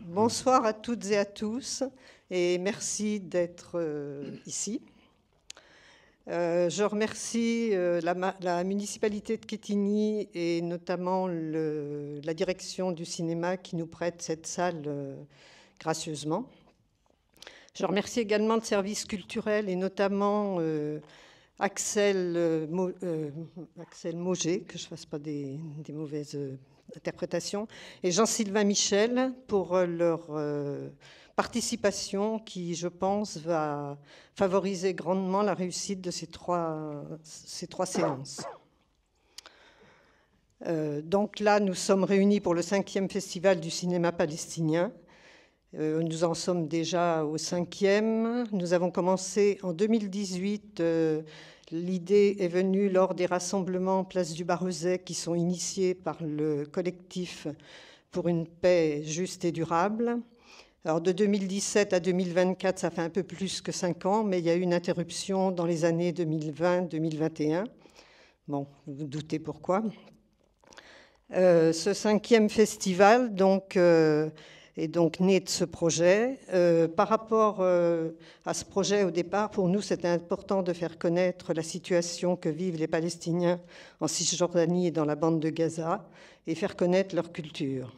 Bonsoir à toutes et à tous et merci d'être euh, ici. Euh, je remercie euh, la, municipalité de Quétigny et notamment la direction du cinéma qui nous prête cette salle gracieusement. Je remercie également le service culturel et notamment Axel, Mauger, que je ne fasse pas des mauvaises interprétation, et Jean-Sylvain Michel pour euh, leur euh, participation qui, je pense, va favoriser grandement la réussite de ces trois, ces trois séances. Euh, donc là, nous sommes réunis pour le cinquième festival du cinéma palestinien. nous en sommes déjà au cinquième. Nous avons commencé en 2018 L'idée est venue lors des rassemblements place du Barreuset qui sont initiés par le collectif pour une paix juste et durable. Alors de 2017 à 2024, ça fait un peu plus que cinq ans, mais il y a eu une interruption dans les années 2020-2021. Bon, vous, vous doutez pourquoi. Euh, ce cinquième festival, donc, euh, est donc né de ce projet. Euh, par rapport euh, à ce projet au départ, pour nous, c'était important de faire connaître la situation que vivent les Palestiniens en Cisjordanie et dans la bande de Gaza et faire connaître leur culture.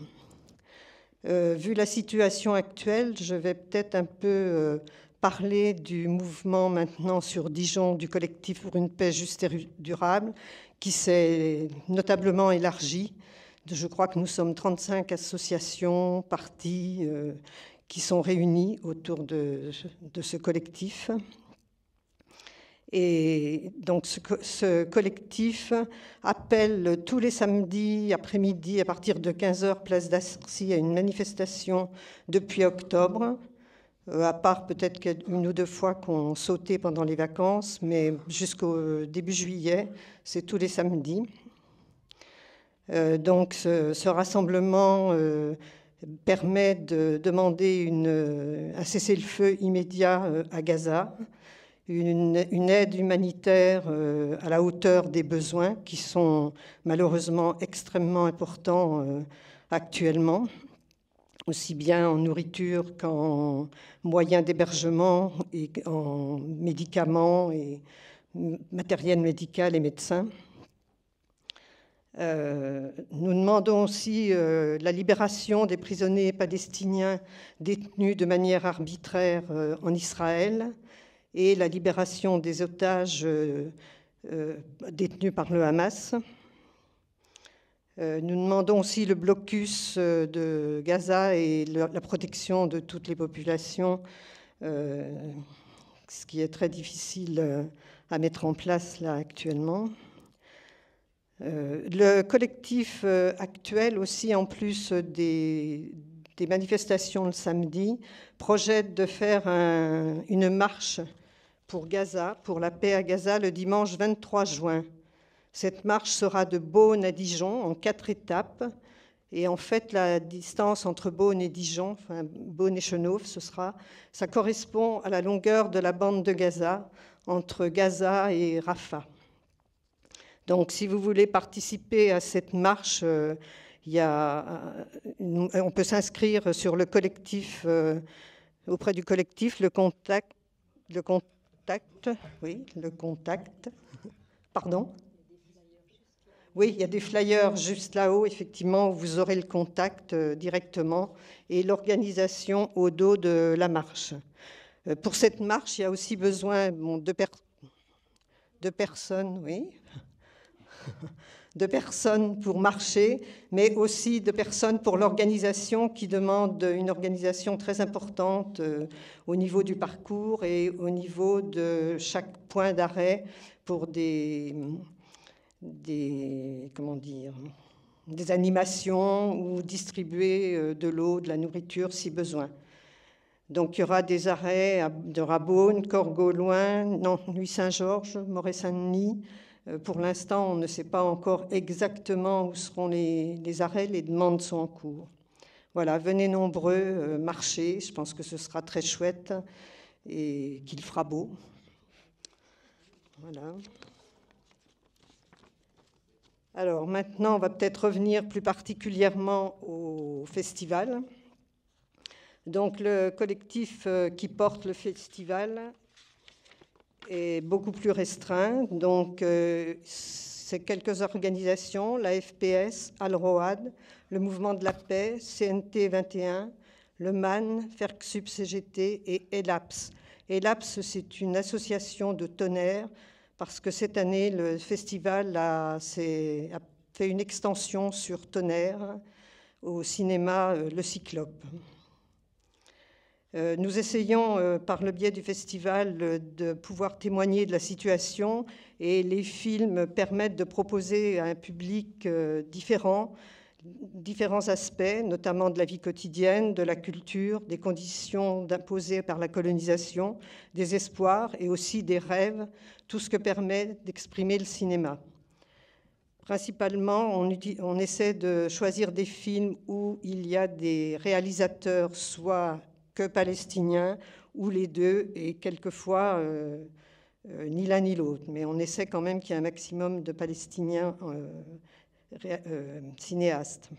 Euh, vu la situation actuelle, je vais peut-être un peu parler du mouvement maintenant sur Dijon du collectif pour une paix juste et durable, qui s'est notablement élargi je crois que nous sommes 35 associations, partis euh, qui sont réunis autour de, ce collectif. Et donc ce, collectif appelle tous les samedis après-midi à partir de 15h place d'Arcy à une manifestation depuis octobre, euh, à part peut-être une ou deux fois qu'on sautait pendant les vacances, mais jusqu'au début juillet, c'est tous les samedis. Euh, donc ce, rassemblement euh, permet de demander euh, un cessez-le-feu immédiat à Gaza, une, une, aide humanitaire à la hauteur des besoins qui sont malheureusement extrêmement importants actuellement, aussi bien en nourriture qu'en moyens d'hébergement et en médicaments et matériel médical et médecins. Euh, nous demandons aussi euh, la libération des prisonniers palestiniens détenus de manière arbitraire euh, en Israël et la libération des otages détenus par le Hamas. Nous demandons aussi le blocus de Gaza et la protection de toutes les populations, ce qui est très difficile à mettre en place là actuellement. Euh, le collectif euh, actuel aussi, en plus des, manifestations le samedi, projette de faire une marche pour Gaza, pour la paix à Gaza, le dimanche 23 juin. Cette marche sera de Beaune à Dijon en quatre étapes. Et en fait, la distance entre Beaune et Dijon, enfin Beaune et Chenauve, ce sera, ça correspond à la longueur de la bande de Gaza, entre Gaza et Rafah. Donc si vous voulez participer à cette marche, euh, euh, on peut s'inscrire sur le collectif, euh, auprès du collectif, le contact, le contact, oui, le contact, pardon. Oui, il y a des flyers juste là-haut, effectivement, où vous aurez le contact directement et l'organisation au dos de la marche. Pour cette marche, il y a aussi besoin de, de personnes, oui, de personnes pour marcher, mais aussi de personnes pour l'organisation qui demande une organisation très importante euh, au niveau du parcours et au niveau de chaque point d'arrêt pour des, des, comment dire, des animations ou distribuer euh, de l'eau, de la nourriture si besoin. Donc il y aura des arrêts de Rabonne, Corgo, Loin Nuit-Saint-Georges, moray saint denis euh, pour l'instant, on ne sait pas encore exactement où seront les, arrêts, les demandes sont en cours. Voilà, venez nombreux, euh, marchez, je pense que ce sera très chouette et qu'il fera beau. Voilà. Alors maintenant, on va peut-être revenir plus particulièrement au festival. Donc le collectif euh, qui porte le festival est beaucoup plus restreint. Donc, euh, c'est quelques organisations, la FPS, Al-Road, le Mouvement de la Paix, CNT 21, le MAN, FERCSUB CGT et ELAPS. ELAPS, c'est une association de tonnerre parce que cette année, le festival a, a fait une extension sur tonnerre au cinéma euh, Le Cyclope. Euh, nous essayons, euh, par le biais du festival, euh, de pouvoir témoigner de la situation et les films permettent de proposer à un public différent différents aspects, notamment de la vie quotidienne, de la culture, des conditions imposées par la colonisation, des espoirs et aussi des rêves, tout ce que permet d'exprimer le cinéma. Principalement, on, on essaie de choisir des films où il y a des réalisateurs soit que palestinien, ou les deux, et quelquefois euh, euh, ni l'un ni l'autre. Mais on essaie quand même qu'il y ait un maximum de Palestiniens euh, cinéastes.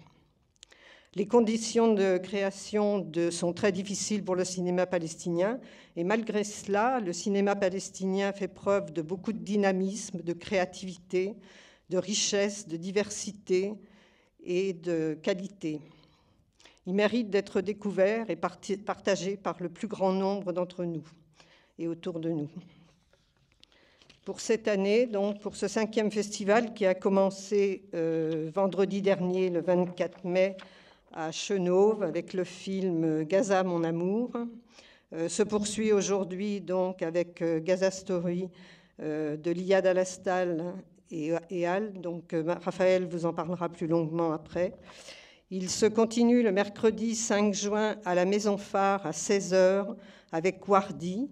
Les conditions de création sont très difficiles pour le cinéma palestinien, et malgré cela, le cinéma palestinien fait preuve de beaucoup de dynamisme, de créativité, de richesse, de diversité et de qualité. Il mérite d'être découvert et partagé par le plus grand nombre d'entre nous et autour de nous. Pour cette année, donc pour ce cinquième festival qui a commencé euh, vendredi dernier, le 24 mai, à Chenauve, avec le film Gaza, mon amour, euh, se poursuit aujourd'hui donc avec euh, Gaza Story de Liad Alastal et, et Al. Donc Raphaël vous en parlera plus longuement après. Il se continue le mercredi 5 juin à la Maison Phare à 16h avec Wardy.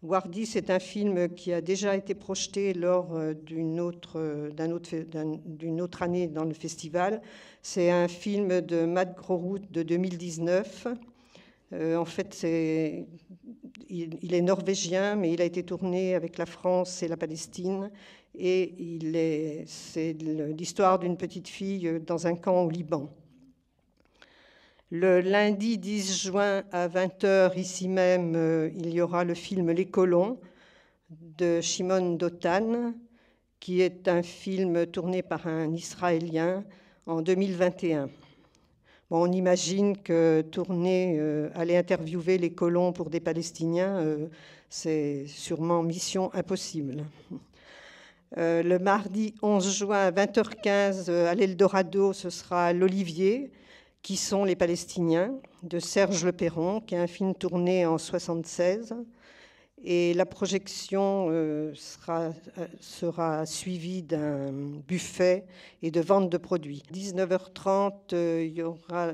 Wardy, c'est un film qui a déjà été projeté lors euh, d'une autre, euh, d'un autre, d'une autre année dans le festival. C'est un film de Matt Grohut de 2019. Euh, en fait, c'est, il, est norvégien, mais il a été tourné avec la France et la Palestine. Et il c'est l'histoire d'une petite fille dans un camp au Liban. Le lundi 10 juin à 20h, ici même, euh, il y aura le film Les colons de Shimon Dotan, qui est un film tourné par un Israélien en 2021. Bon, on imagine que tourner, euh, aller interviewer les colons pour des Palestiniens, euh, c'est sûrement mission impossible. le mardi 11 juin à 20h15 à l'Eldorado, ce sera l'Olivier, qui sont les Palestiniens, de Serge Le Perron, qui est un film tourné en 1976. Et la projection euh, euh, sera, suivie d'un buffet et de vente de produits. 19h30, euh, il y aura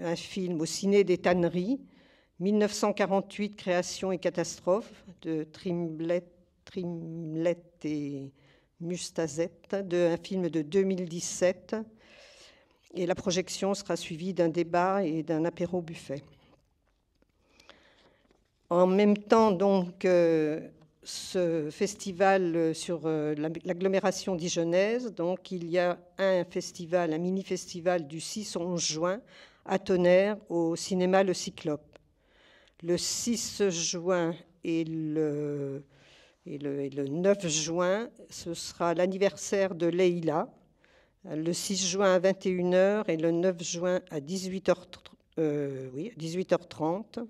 un film au ciné des tanneries. 1948, création et catastrophe de Trimlet, et Mustazet, de, un film de 2017 et la projection sera suivie d'un débat et d'un apéro buffet. En même temps, donc, euh, ce festival euh, sur euh, l'agglomération dijonnaise, donc, il y a un festival, un mini-festival du 6 au 11 juin à Tonnerre au cinéma Le Cyclope. Le 6 juin et le, et le, et le 9 juin, ce sera l'anniversaire de Leïla, le 6 juin à 21h et le 9 juin à 18h, euh, 18h30.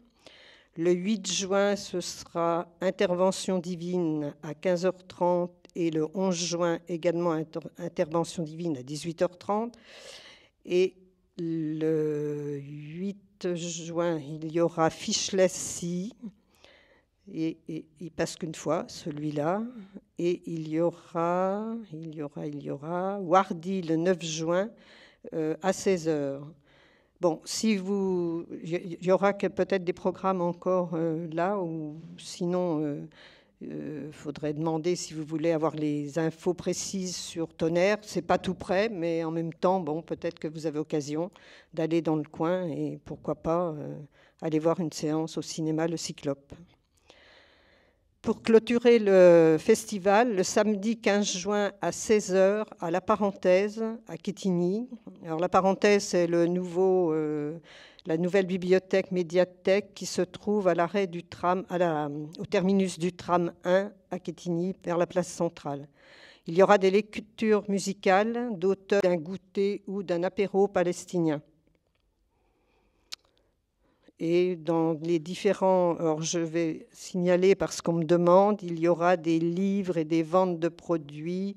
Le 8 juin, ce sera Intervention divine à 15h30 et le 11 juin également Intervention divine à 18h30. Et le 8 juin, il y aura Fichlessi, et, et, il passe qu'une fois, celui-là. Et il y aura, il y aura, il y aura, Wardy le 9 juin euh, à 16h. Bon, si vous, il y aura peut-être des programmes encore euh, là, ou sinon, il euh, faudrait demander si vous voulez avoir les infos précises sur Tonnerre. C'est pas tout prêt, mais en même temps, bon, peut-être que vous avez occasion d'aller dans le coin et pourquoi pas aller voir une séance au cinéma Le Cyclope pour clôturer le festival le samedi 15 juin à 16h à La Parenthèse, à Quétigny. Alors La Parenthèse, c'est le nouveau, euh, la nouvelle bibliothèque médiathèque qui se trouve à l'arrêt du tram, à la, au terminus du tram 1 à Quétigny, vers la place centrale. Il y aura des lectures musicales d'auteurs d'un goûter ou d'un apéro palestinien. Et dans les différents, alors je vais signaler parce qu'on me demande, il y aura des livres et des ventes de produits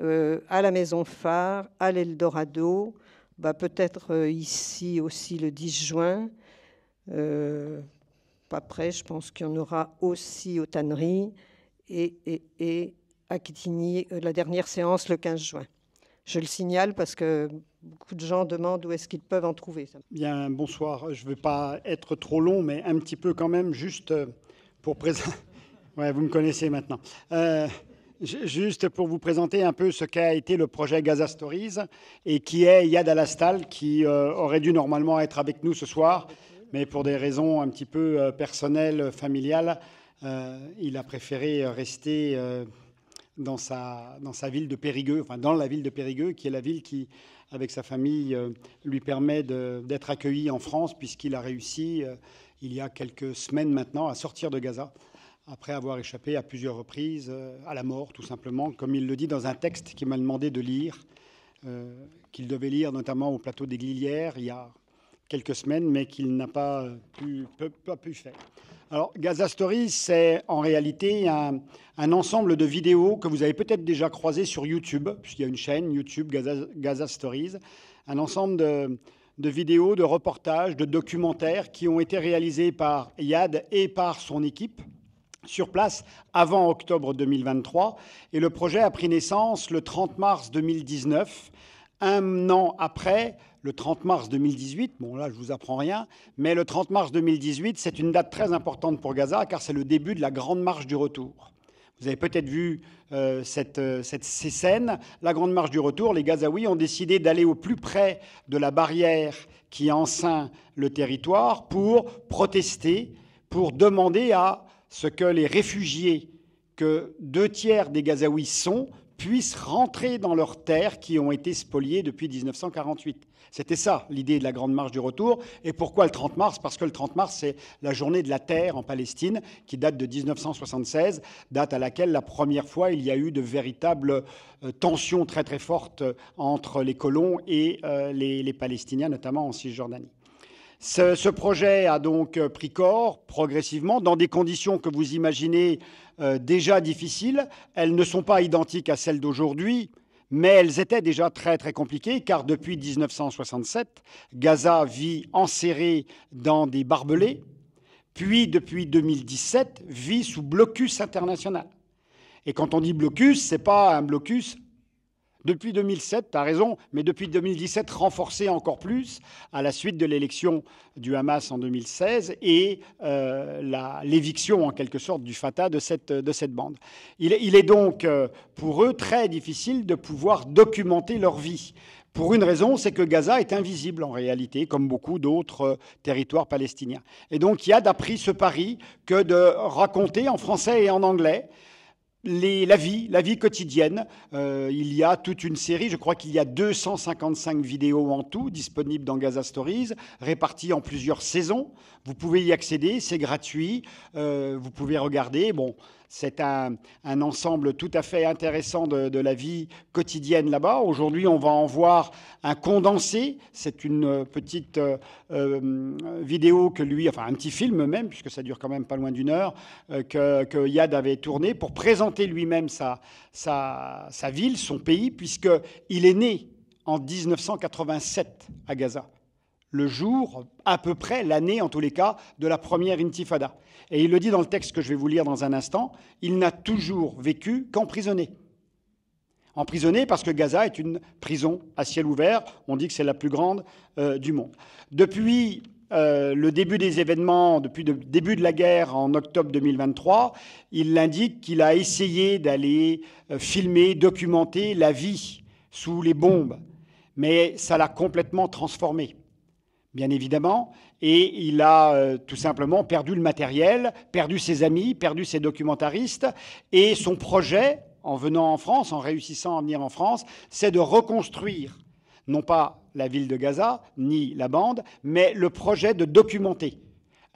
euh, à la Maison Phare, à l'Eldorado, bah, peut-être euh, ici aussi le 10 juin. Pas euh, après, je pense qu'il y en aura aussi aux tanneries et, et, à quitigny la dernière séance le 15 juin. Je le signale parce que beaucoup de gens demandent où est-ce qu'ils peuvent en trouver. Bien, bonsoir. Je ne vais pas être trop long, mais un petit peu quand même, juste euh, pour présenter. Ouais, vous me connaissez maintenant. Euh, juste pour vous présenter un peu ce qu'a été le projet Gaza Stories et qui est Yad Alastal, qui euh, aurait dû normalement être avec nous ce soir, mais pour des raisons un petit peu personnelles, familiales, il a préféré rester dans sa, dans sa ville de Périgueux, enfin dans la ville de Périgueux, qui est la ville qui avec sa famille euh, lui permet d'être accueilli en France puisqu'il a réussi euh, il y a quelques semaines maintenant à sortir de Gaza après avoir échappé à plusieurs reprises euh, à la mort tout simplement, comme il le dit dans un texte qu'il m'a demandé de lire, qu'il devait lire notamment au plateau des Glilières il y a quelques semaines, mais qu'il n'a pas pu, pas pu faire. Alors, Gaza Stories, c'est en réalité un, ensemble de vidéos que vous avez peut-être déjà croisées sur YouTube, puisqu'il y a une chaîne YouTube Gaza, Stories, un ensemble de, vidéos, de reportages, de documentaires qui ont été réalisés par Yad et par son équipe sur place avant octobre 2023. Et le projet a pris naissance le 30 mars 2019, un an après le 30 mars 2018, bon là je vous apprends rien, mais le 30 mars 2018, c'est une date très importante pour Gaza car c'est le début de la grande marche du retour. Vous avez peut-être vu euh, euh, cette, ces scènes. La grande marche du retour, les Gazaouis ont décidé d'aller au plus près de la barrière qui enceint le territoire pour protester, pour demander à ce que les réfugiés que deux tiers des Gazaouis sont puissent rentrer dans leurs terres qui ont été spoliées depuis 1948. C'était ça l'idée de la Grande Marche du Retour. Et pourquoi le 30 mars Parce que le 30 mars, c'est la journée de la terre en Palestine, qui date de 1976, date à laquelle la première fois il y a eu de véritables euh, tensions très très fortes euh, entre les colons et euh, les, les Palestiniens, notamment en Cisjordanie. Ce, projet a donc euh, pris corps progressivement dans des conditions que vous imaginez euh, déjà difficiles. Elles ne sont pas identiques à celles d'aujourd'hui, mais elles étaient déjà très très compliquées car depuis 1967, Gaza vit enserrée dans des barbelés, puis depuis 2017 vit sous blocus international. Et quand on dit blocus, ce n'est pas un blocus depuis 2007, tu as raison, mais depuis 2017 renforcé encore plus à la suite de l'élection du Hamas en 2016 et euh, l'éviction en quelque sorte du Fatah de cette, bande. Il, est donc euh, pour eux très difficile de pouvoir documenter leur vie. Pour une raison, c'est que Gaza est invisible en réalité, comme beaucoup d'autres euh, territoires palestiniens. Et donc il y a d'après ce pari que de raconter en français et en anglais la vie, quotidienne. Euh, il y a toute une série, je crois qu'il y a 255 vidéos en tout disponibles dans Gaza Stories, réparties en plusieurs saisons. Vous pouvez y accéder, c'est gratuit, euh, vous pouvez regarder. Bon, c'est un, ensemble tout à fait intéressant de, la vie quotidienne là-bas. Aujourd'hui, on va en voir un condensé. C'est une euh, petite euh, vidéo que lui, enfin un petit film même, puisque ça dure quand même pas loin d'une heure, que, Yad avait tourné pour présenter lui-même sa, sa, sa ville, son pays, puisqu'il est né en 1987 à Gaza le jour, à peu près l'année en tous les cas, de la première intifada. Et il le dit dans le texte que je vais vous lire dans un instant, il n'a toujours vécu qu'emprisonné. Emprisonné parce que Gaza est une prison à ciel ouvert, on dit que c'est la plus grande euh, du monde. Depuis euh, le début des événements, depuis le début de la guerre en octobre 2023, il indique qu'il a essayé d'aller euh, filmer, documenter la vie sous les bombes, mais ça l'a complètement transformé bien évidemment, et il a euh, tout simplement perdu le matériel, perdu ses amis, perdu ses documentaristes, et son projet, en venant en France, en réussissant à venir en France, c'est de reconstruire, non pas la ville de Gaza, ni la bande, mais le projet de documenter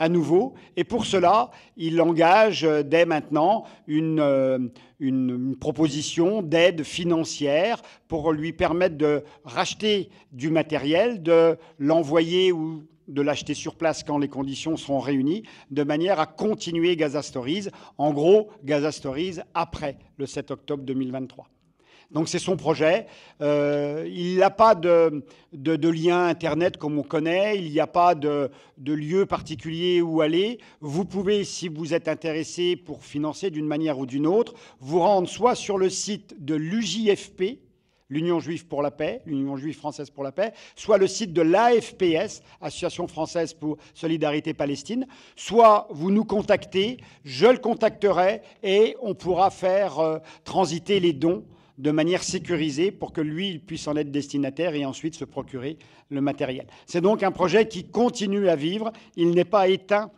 à nouveau. Et pour cela, il engage euh, dès maintenant euh, une, une, proposition d'aide financière pour lui permettre de racheter du matériel, de l'envoyer ou de l'acheter sur place quand les conditions seront réunies, de manière à continuer Gaza en gros Gaza après le 7 octobre 2023. Donc c'est son projet. Euh, il n'a pas de, lien Internet comme on connaît, il n'y a pas de, lieu particulier où aller. Vous pouvez, si vous êtes intéressé pour financer d'une manière ou d'une autre, vous rendre soit sur le site de l'UJFP, l'Union juive pour la paix, l'Union juive française pour la paix, soit le site de l'AFPS, Association française pour solidarité palestine, soit vous nous contactez, je le contacterai et on pourra faire euh, transiter les dons de manière sécurisée pour que lui il puisse en être destinataire et ensuite se procurer le matériel. C'est donc un projet qui continue à vivre. Il n'est pas éteint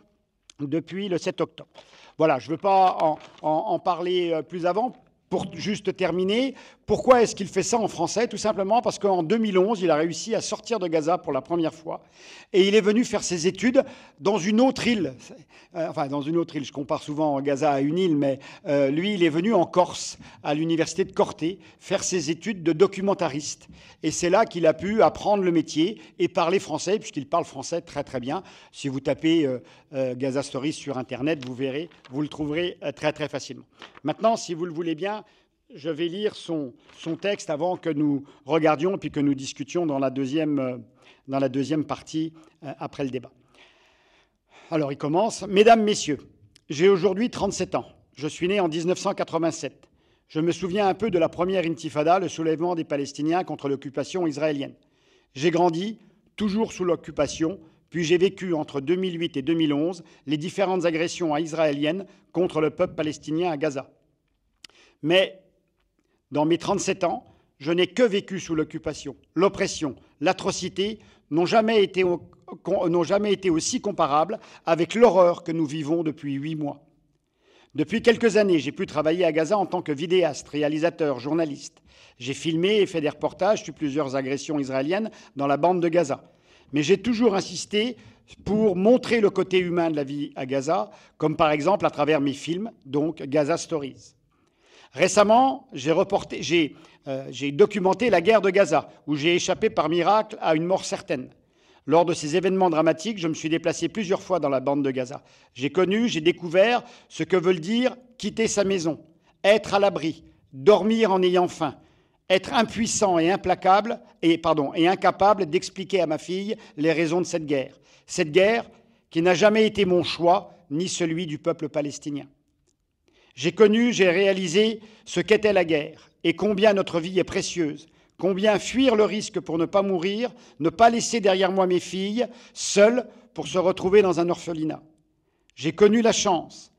depuis le 7 octobre. Voilà, je ne veux pas en, en, en, parler euh, plus avant pour juste terminer, pourquoi est-ce qu'il fait ça en français Tout simplement parce qu'en 2011, il a réussi à sortir de Gaza pour la première fois et il est venu faire ses études dans une autre île. Euh, enfin, dans une autre île, je compare souvent Gaza à une île, mais euh, lui, il est venu en Corse, à l'université de Corté, faire ses études de documentariste. Et c'est là qu'il a pu apprendre le métier et parler français, puisqu'il parle français très très bien. Si vous tapez euh, Gaza Stories sur Internet, vous verrez, vous le trouverez très très facilement. Maintenant, si vous le voulez bien, je vais lire son, son, texte avant que nous regardions et puis que nous discutions dans la deuxième, euh, dans la deuxième partie euh, après le débat. Alors il commence. Mesdames, Messieurs, j'ai aujourd'hui 37 ans. Je suis né en 1987. Je me souviens un peu de la première intifada, le soulèvement des Palestiniens contre l'occupation israélienne. J'ai grandi, toujours sous l'occupation, puis j'ai vécu entre 2008 et 2011 les différentes agressions israéliennes contre le peuple palestinien à Gaza. Mais dans mes 37 ans, je n'ai que vécu sous l'occupation. L'oppression, l'atrocité n'ont jamais, jamais été aussi comparables avec l'horreur que nous vivons depuis huit mois. Depuis quelques années, j'ai pu travailler à Gaza en tant que vidéaste, réalisateur, journaliste. J'ai filmé et fait des reportages sur plusieurs agressions israéliennes dans la bande de Gaza. Mais j'ai toujours insisté pour montrer le côté humain de la vie à Gaza, comme par exemple à travers mes films, donc Gaza Stories. Récemment, euh, j'ai documenté la guerre de Gaza, où j'ai échappé par miracle à une mort certaine. Lors de ces événements dramatiques, je me suis déplacé plusieurs fois dans la bande de Gaza. J'ai connu, j'ai découvert ce que veut dire quitter sa maison, être à l'abri, dormir en ayant faim, être impuissant et implacable et pardon, et incapable d'expliquer à ma fille les raisons de cette guerre. Cette guerre qui n'a jamais été mon choix ni celui du peuple palestinien. J'ai connu, j'ai réalisé ce qu'était la guerre et combien notre vie est précieuse, combien fuir le risque pour ne pas mourir, ne pas laisser derrière moi mes filles, seules pour se retrouver dans un orphelinat. J'ai connu la chance,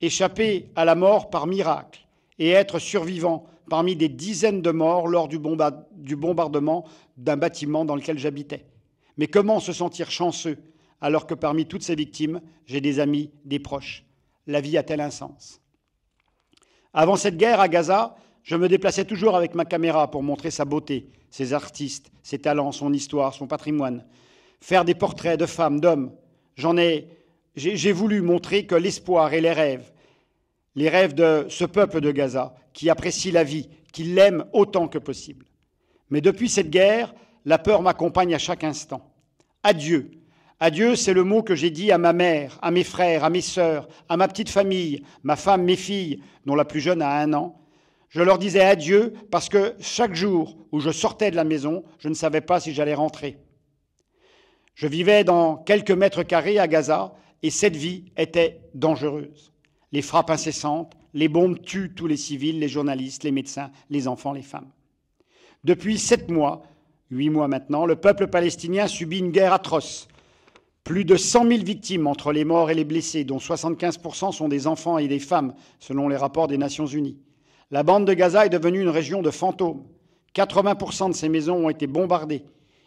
échapper à la mort par miracle et être survivant parmi des dizaines de morts lors du, bombardement d'un bâtiment dans lequel j'habitais. Mais comment se sentir chanceux alors que parmi toutes ces victimes, j'ai des amis, des proches La vie a-t-elle un sens avant cette guerre à Gaza, je me déplaçais toujours avec ma caméra pour montrer sa beauté, ses artistes, ses talents, son histoire, son patrimoine. Faire des portraits de femmes, d'hommes. J'en ai, j'ai voulu montrer que l'espoir et les rêves, les rêves de ce peuple de Gaza, qui apprécie la vie, qui l'aime autant que possible. Mais depuis cette guerre, la peur m'accompagne à chaque instant. Adieu, Adieu, c'est le mot que j'ai dit à ma mère, à mes frères, à mes sœurs, à ma petite famille, ma femme, mes filles, dont la plus jeune a un an. Je leur disais adieu parce que chaque jour où je sortais de la maison, je ne savais pas si j'allais rentrer. Je vivais dans quelques mètres carrés à Gaza et cette vie était dangereuse. Les frappes incessantes, les bombes tuent tous les civils, les journalistes, les médecins, les enfants, les femmes. Depuis sept mois, huit mois maintenant, le peuple palestinien subit une guerre atroce plus de 100 000 victimes entre les morts et les blessés, dont 75% sont des enfants et des femmes, selon les rapports des Nations Unies. La bande de Gaza est devenue une région de fantômes. 80% de ces maisons ont été bombardées.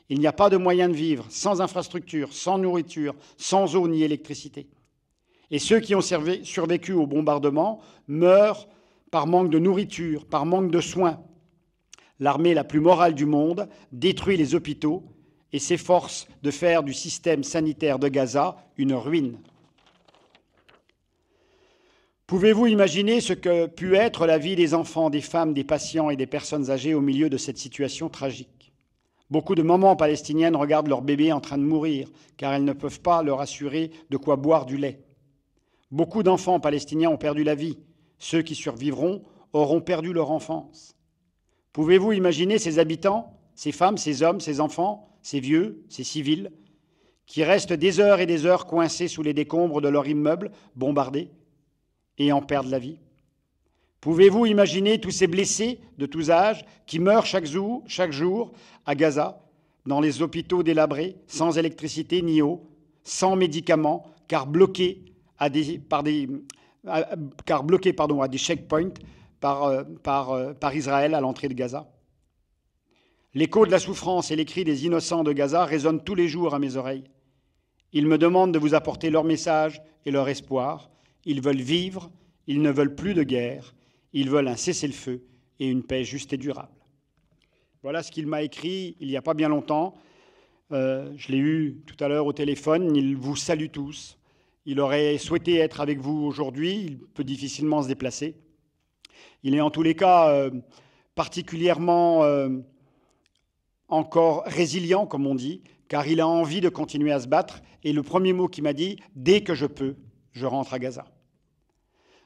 Il n'y a pas de moyen de vivre sans infrastructure, sans nourriture, sans eau ni électricité. Et ceux qui ont survécu au bombardement meurent par manque de nourriture, par manque de soins. L'armée la plus morale du monde détruit les hôpitaux et s'efforce de faire du système sanitaire de Gaza une ruine. Pouvez-vous imaginer ce que put être la vie des enfants, des femmes, des patients et des personnes âgées au milieu de cette situation tragique Beaucoup de mamans palestiniennes regardent leur bébé en train de mourir, car elles ne peuvent pas leur assurer de quoi boire du lait. Beaucoup d'enfants palestiniens ont perdu la vie. Ceux qui survivront auront perdu leur enfance. Pouvez-vous imaginer ces habitants, ces femmes, ces hommes, ces enfants, ces vieux, ces civils, qui restent des heures et des heures coincés sous les décombres de leur immeuble, bombardés, et en perdent la vie Pouvez-vous imaginer tous ces blessés de tous âges qui meurent chaque jour, à Gaza, dans les hôpitaux délabrés, sans électricité ni eau, sans médicaments, car bloqués, à des, par des, checkpoints par Israël à l'entrée de Gaza L'écho de la souffrance et les cris des innocents de Gaza résonnent tous les jours à mes oreilles. Ils me demandent de vous apporter leur message et leur espoir. Ils veulent vivre, ils ne veulent plus de guerre, ils veulent un cessez-le-feu et une paix juste et durable. Voilà ce qu'il m'a écrit il n'y a pas bien longtemps. Euh, je l'ai eu tout à l'heure au téléphone. Il vous salue tous. Il aurait souhaité être avec vous aujourd'hui. Il peut difficilement se déplacer. Il est en tous les cas euh, particulièrement... Euh, encore résilient, comme on dit, car il a envie de continuer à se battre. Et le premier mot qu'il m'a dit, dès que je peux, je rentre à Gaza.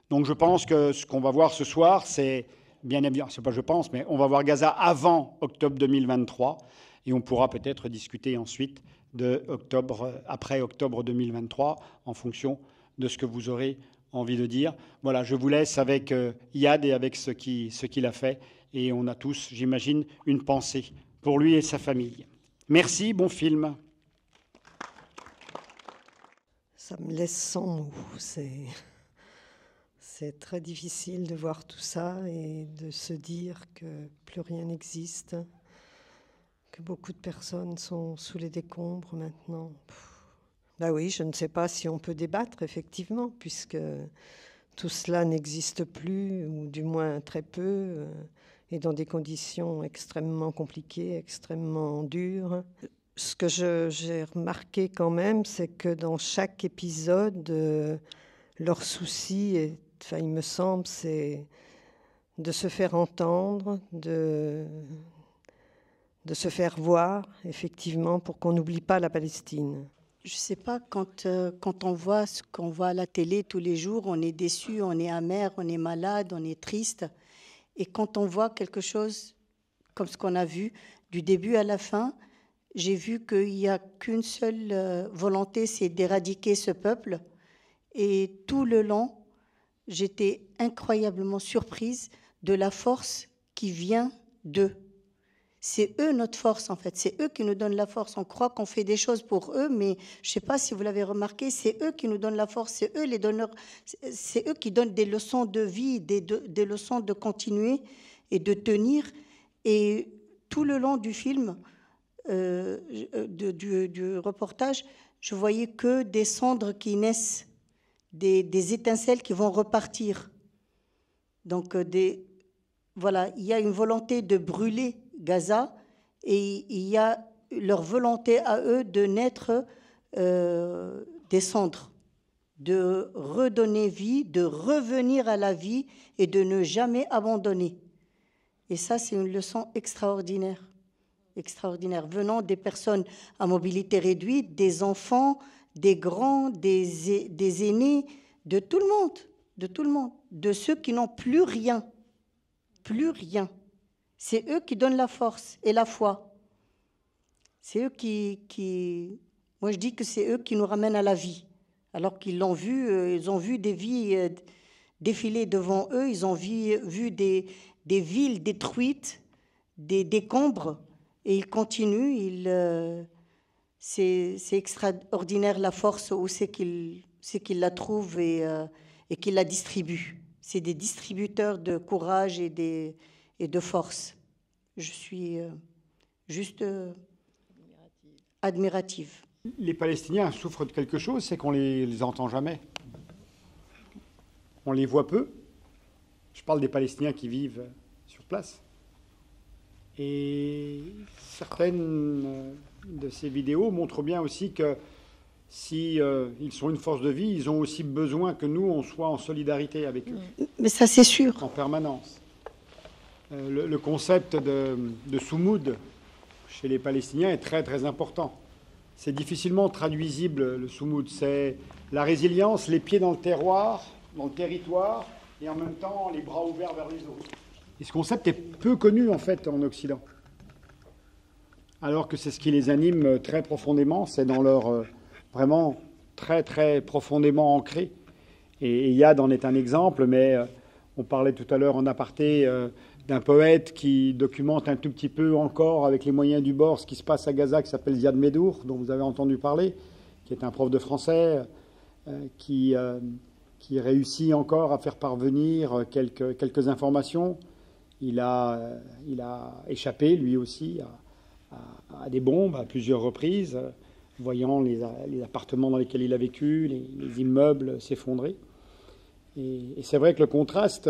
Donc je pense que ce qu'on va voir ce soir, c'est bien évidemment, c'est pas je pense, mais on va voir Gaza avant octobre 2023, et on pourra peut-être discuter ensuite de octobre, après octobre 2023, en fonction de ce que vous aurez envie de dire. Voilà, je vous laisse avec euh, Yad et avec ce qu'il a fait, et on a tous, j'imagine, une pensée pour lui et sa famille. Merci, bon film. Ça me laisse sans mots. C'est, très difficile de voir tout ça et de se dire que plus rien n'existe, que beaucoup de personnes sont sous les décombres maintenant. Bah oui, je ne sais pas si on peut débattre, effectivement, puisque tout cela n'existe plus, ou du moins très peu et dans des conditions extrêmement compliquées, extrêmement dures. Ce que j'ai remarqué quand même, c'est que dans chaque épisode, euh, leur souci, il me semble, c'est de se faire entendre, de, se faire voir, effectivement, pour qu'on n'oublie pas la Palestine. Je ne sais pas, quand, euh, quand on voit ce qu'on voit à la télé tous les jours, on est déçu, on est amer, on est malade, on est triste. Et quand on voit quelque chose comme ce qu'on a vu, du début à la fin, j'ai vu qu'il n'y a qu'une seule euh, volonté, c'est d'éradiquer ce peuple. Et tout le long, j'étais incroyablement surprise de la force qui vient d'eux. C'est eux notre force, en fait. C'est eux qui nous donnent la force. On croit qu'on fait des choses pour eux, mais je ne sais pas si vous l'avez remarqué, c'est eux qui nous donnent la force. C'est eux les donneurs. C'est eux qui donnent des leçons de vie, des, leçons de continuer et de tenir. Et tout le long du film, euh, euh, du, reportage, je voyais que des cendres qui naissent, des, étincelles qui vont repartir. Donc, euh, des, voilà, il y a une volonté de brûler Gaza, et il y a leur volonté à eux de naître euh, des de redonner vie, de revenir à la vie et de ne jamais abandonner. Et ça, c'est une leçon extraordinaire, extraordinaire, venant des personnes à mobilité réduite, des enfants, des grands, des, des aînés, de tout le monde, de tout le monde, de ceux qui n'ont plus rien, plus rien. C'est eux qui donnent la force et la foi. C'est eux qui, Moi, je dis que c'est eux qui nous ramènent à la vie. Alors qu'ils l'ont vu, euh, ils ont vu des vies euh, défiler devant eux, ils ont vu, des, villes détruites, des décombres, et ils continuent. Euh, c'est, extraordinaire la force où c'est qu'ils la trouvent et, et qu'ils la distribuent. C'est des distributeurs de courage et des, et de force. Je suis euh, juste euh, admirative. Les Palestiniens souffrent de quelque chose, c'est qu'on les, les entend jamais. On les voit peu. Je parle des Palestiniens qui vivent sur place. Et certaines euh, de ces vidéos montrent bien aussi que si ils sont une force de vie, ils ont aussi besoin que nous, on soit en solidarité avec eux. Mais ça, c'est sûr. En permanence. Euh, le, concept de, de soumoud chez les Palestiniens est très très important. C'est difficilement traduisible le soumoud. C'est la résilience, les pieds dans le terroir, dans le territoire, et en même temps les bras ouverts vers les autres. Et ce concept est peu connu en fait en Occident. Alors que c'est ce qui les anime très profondément, c'est dans leur euh, vraiment très très profondément ancré. Et, Yad en est un exemple, mais euh, on parlait tout à l'heure en aparté d'un poète qui documente un tout petit peu encore avec les moyens du bord ce qui se passe à Gaza, qui s'appelle Ziad Medour, dont vous avez entendu parler, qui est un prof de français, euh, qui, euh, qui, réussit encore à faire parvenir quelques, quelques informations. Il a, euh, il a, échappé, lui aussi, à, des bombes à plusieurs reprises, voyant les, appartements dans lesquels il a vécu, les, immeubles s'effondrer. Et, c'est vrai que le contraste...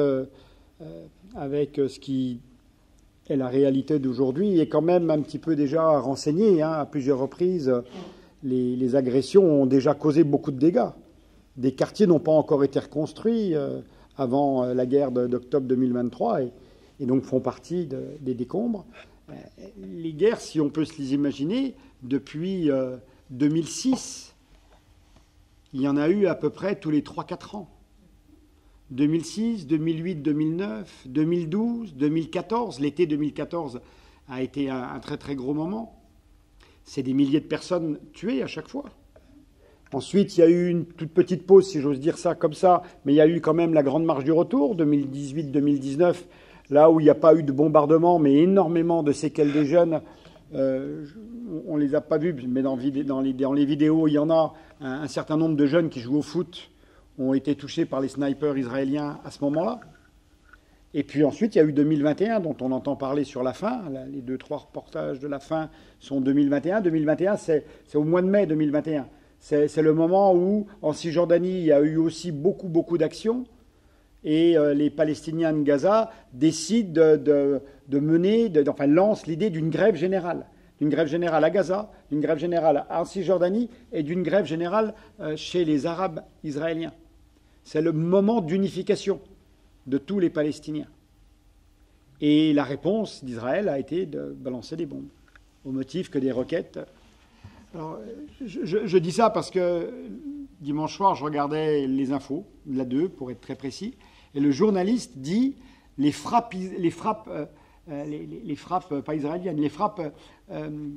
Euh, avec euh, ce qui est la réalité d'aujourd'hui est quand même un petit peu déjà renseigné hein, à plusieurs reprises. Les, agressions ont déjà causé beaucoup de dégâts. Des quartiers n'ont pas encore été reconstruits euh, avant la guerre d'octobre 2023 et, donc font partie des décombres. Les guerres, si on peut se les imaginer, depuis 2006, il y en a eu à peu près tous les 3-4 ans. 2006, 2008, 2009, 2012, 2014. L'été 2014 a été un, très très gros moment. C'est des milliers de personnes tuées à chaque fois. Ensuite, il y a eu une toute petite pause, si j'ose dire ça comme ça, mais il y a eu quand même la grande marche du retour, 2018-2019, là où il n'y a pas eu de bombardement, mais énormément de séquelles des jeunes. Euh, on ne les a pas vus, mais dans, les, vidéos, il y en a un certain nombre de jeunes qui jouent au foot, ont été touchés par les snipers israéliens à ce moment-là. Et puis ensuite, il y a eu 2021, dont on entend parler sur la fin. Les deux, trois reportages de la fin sont 2021. 2021, c'est au mois de mai 2021. C'est le moment où, en Cisjordanie, il y a eu aussi beaucoup, beaucoup d'actions. Et euh, les Palestiniens de Gaza décident de, de, de mener, enfin lancent l'idée d'une grève générale. D'une grève générale à Gaza, d'une grève générale en Cisjordanie et d'une grève générale euh, chez les Arabes israéliens. C'est le moment d'unification de tous les Palestiniens. Et la réponse d'Israël a été de balancer des bombes, au motif que des roquettes. Euh, Alors, je, dis ça parce que dimanche soir, je regardais les infos, la 2 pour être très précis, et le journaliste dit les frappes, les frappes, euh, euh, les, frappes pas israéliennes, les frappes euh,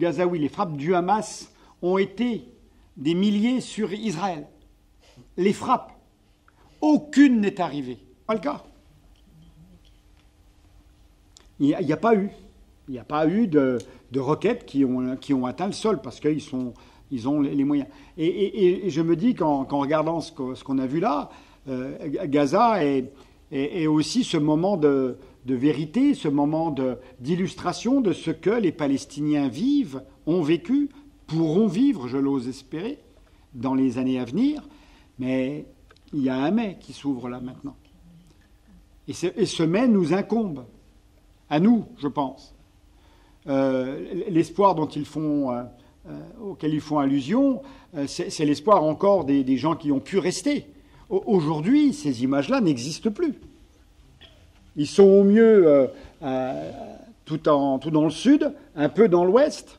les frappes du Hamas ont été des milliers sur Israël les frappes. Aucune n'est arrivée. Pas le cas. Il n'y a, pas eu. Il n'y a pas eu de, de roquettes qui ont, qui ont, atteint le sol parce qu'ils ils ont les moyens. Et, je me dis qu'en regardant ce qu'on a vu là, euh, Gaza est, aussi ce moment de, vérité, ce moment d'illustration de ce que les Palestiniens vivent, ont vécu, pourront vivre, je l'ose espérer, dans les années à venir, mais il y a un mais qui s'ouvre là maintenant. Et ce, et nous incombe, à nous, je pense. Euh, l'espoir dont ils font, euh, euh, auquel ils font allusion, c'est l'espoir encore des, gens qui ont pu rester. Aujourd'hui, ces images-là n'existent plus. Ils sont au mieux tout, en, tout dans le sud, un peu dans l'ouest.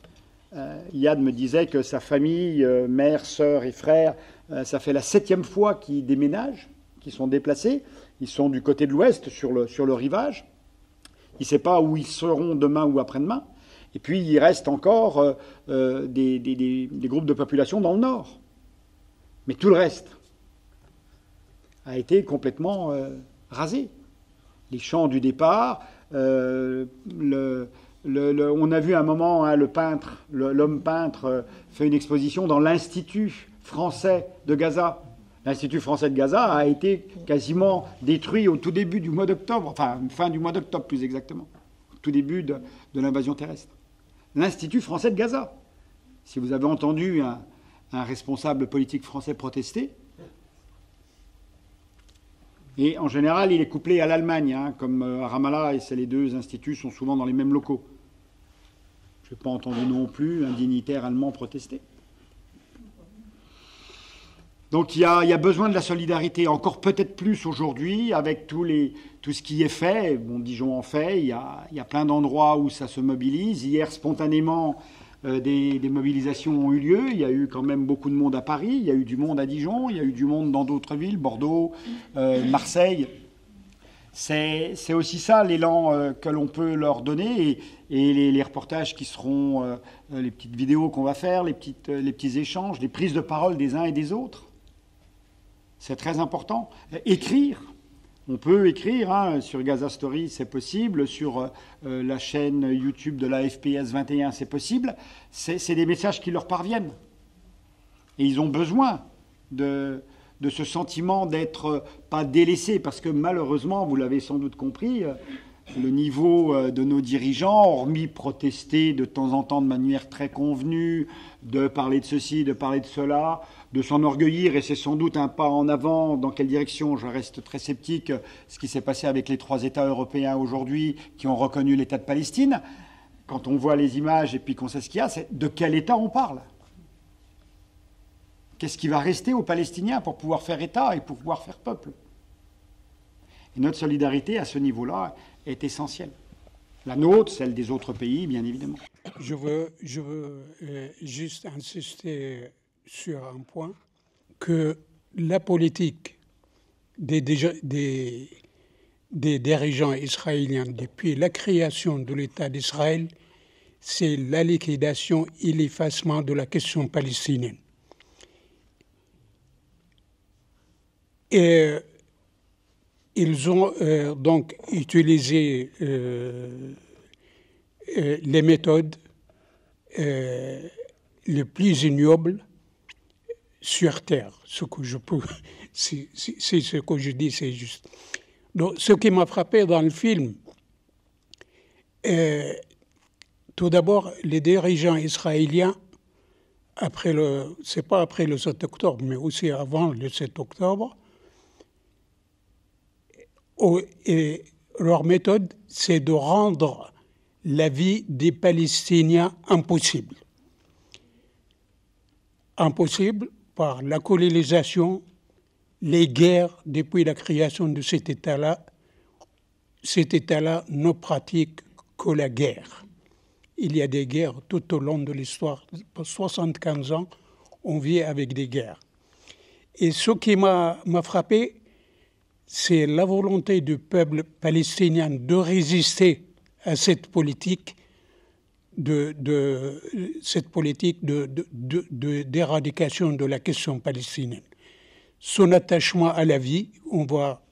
Yad me disait que sa famille, mère, sœur et frère, euh, ça fait la septième fois qu'ils déménagent, qu'ils sont déplacés. Ils sont du côté de l'ouest, sur le, rivage. Il ne sait pas où ils seront demain ou après-demain. Et puis, il reste encore euh, euh, des, groupes de population dans le nord. Mais tout le reste a été complètement rasé. Les champs du départ, on a vu un moment hein, le peintre, l'homme peintre, fait une exposition dans l'institut français de Gaza. L'Institut français de Gaza a été quasiment détruit au tout début du mois d'octobre, enfin fin du mois d'octobre plus exactement, au tout début de, l'invasion terrestre. L'Institut français de Gaza. Si vous avez entendu un, responsable politique français protester, et en général, il est couplé à l'Allemagne, hein, comme euh, Ramallah, et les deux instituts sont souvent dans les mêmes locaux. Je n'ai pas entendu non plus un dignitaire allemand protester. Donc il y, a, besoin de la solidarité, encore peut-être plus aujourd'hui, avec tous les, tout ce qui est fait. Bon, Dijon en fait, il y a, plein d'endroits où ça se mobilise. Hier, spontanément, euh, des, mobilisations ont eu lieu. Il y a eu quand même beaucoup de monde à Paris, il y a eu du monde à Dijon, il y a eu du monde dans d'autres villes, Bordeaux, euh, Marseille. C'est aussi ça l'élan euh, que l'on peut leur donner et, les, reportages qui seront les petites vidéos qu'on va faire, les, petites, les petits échanges, les prises de parole des uns et des autres c'est très important. Écrire, on peut écrire hein, sur Gaza Story, c'est possible, sur euh, euh, la chaîne YouTube de la FPS 21, c'est possible. C'est des messages qui leur parviennent. Et ils ont besoin de, de ce sentiment d'être euh, pas délaissés, parce que malheureusement, vous l'avez sans doute compris, le niveau de nos dirigeants, hormis protester de temps en temps de manière très convenue, de parler de ceci, de parler de cela, de s'enorgueillir, et c'est sans doute un pas en avant. Dans quelle direction Je reste très sceptique. Ce qui s'est passé avec les trois États européens aujourd'hui qui ont reconnu l'État de Palestine, quand on voit les images et puis qu'on sait ce qu'il y a, c'est de quel État on parle Qu'est-ce qui va rester aux Palestiniens pour pouvoir faire État et pour pouvoir faire peuple Et notre solidarité à ce niveau-là est essentielle. La nôtre, celle des autres pays, bien évidemment. je veux euh, juste insister sur un point, que la politique des, dirigeants israéliens depuis la création de l'État d'Israël, c'est la liquidation et l'effacement de la question palestinienne. Et euh, ils ont euh, donc utilisé euh, les méthodes les plus ignobles sur terre. Ce que je peux, c'est ce que je dis, c'est juste. Donc, ce qui m'a frappé dans le film, euh, tout d'abord, les dirigeants israéliens, après le, c'est pas après le 7 octobre, mais aussi avant le 7 octobre, et leur méthode, c'est de rendre la vie des Palestiniens impossible. Impossible par la colonisation, les guerres depuis la création de cet État-là. Cet État-là ne pratique que la guerre. Il y a des guerres tout au long de l'histoire. Pour 75 ans, on vit avec des guerres. Et ce qui m'a frappé, c'est la volonté du peuple palestinien de résister à cette politique de, cette politique d'éradication de, la question palestinienne. Son attachement à la vie, on voit,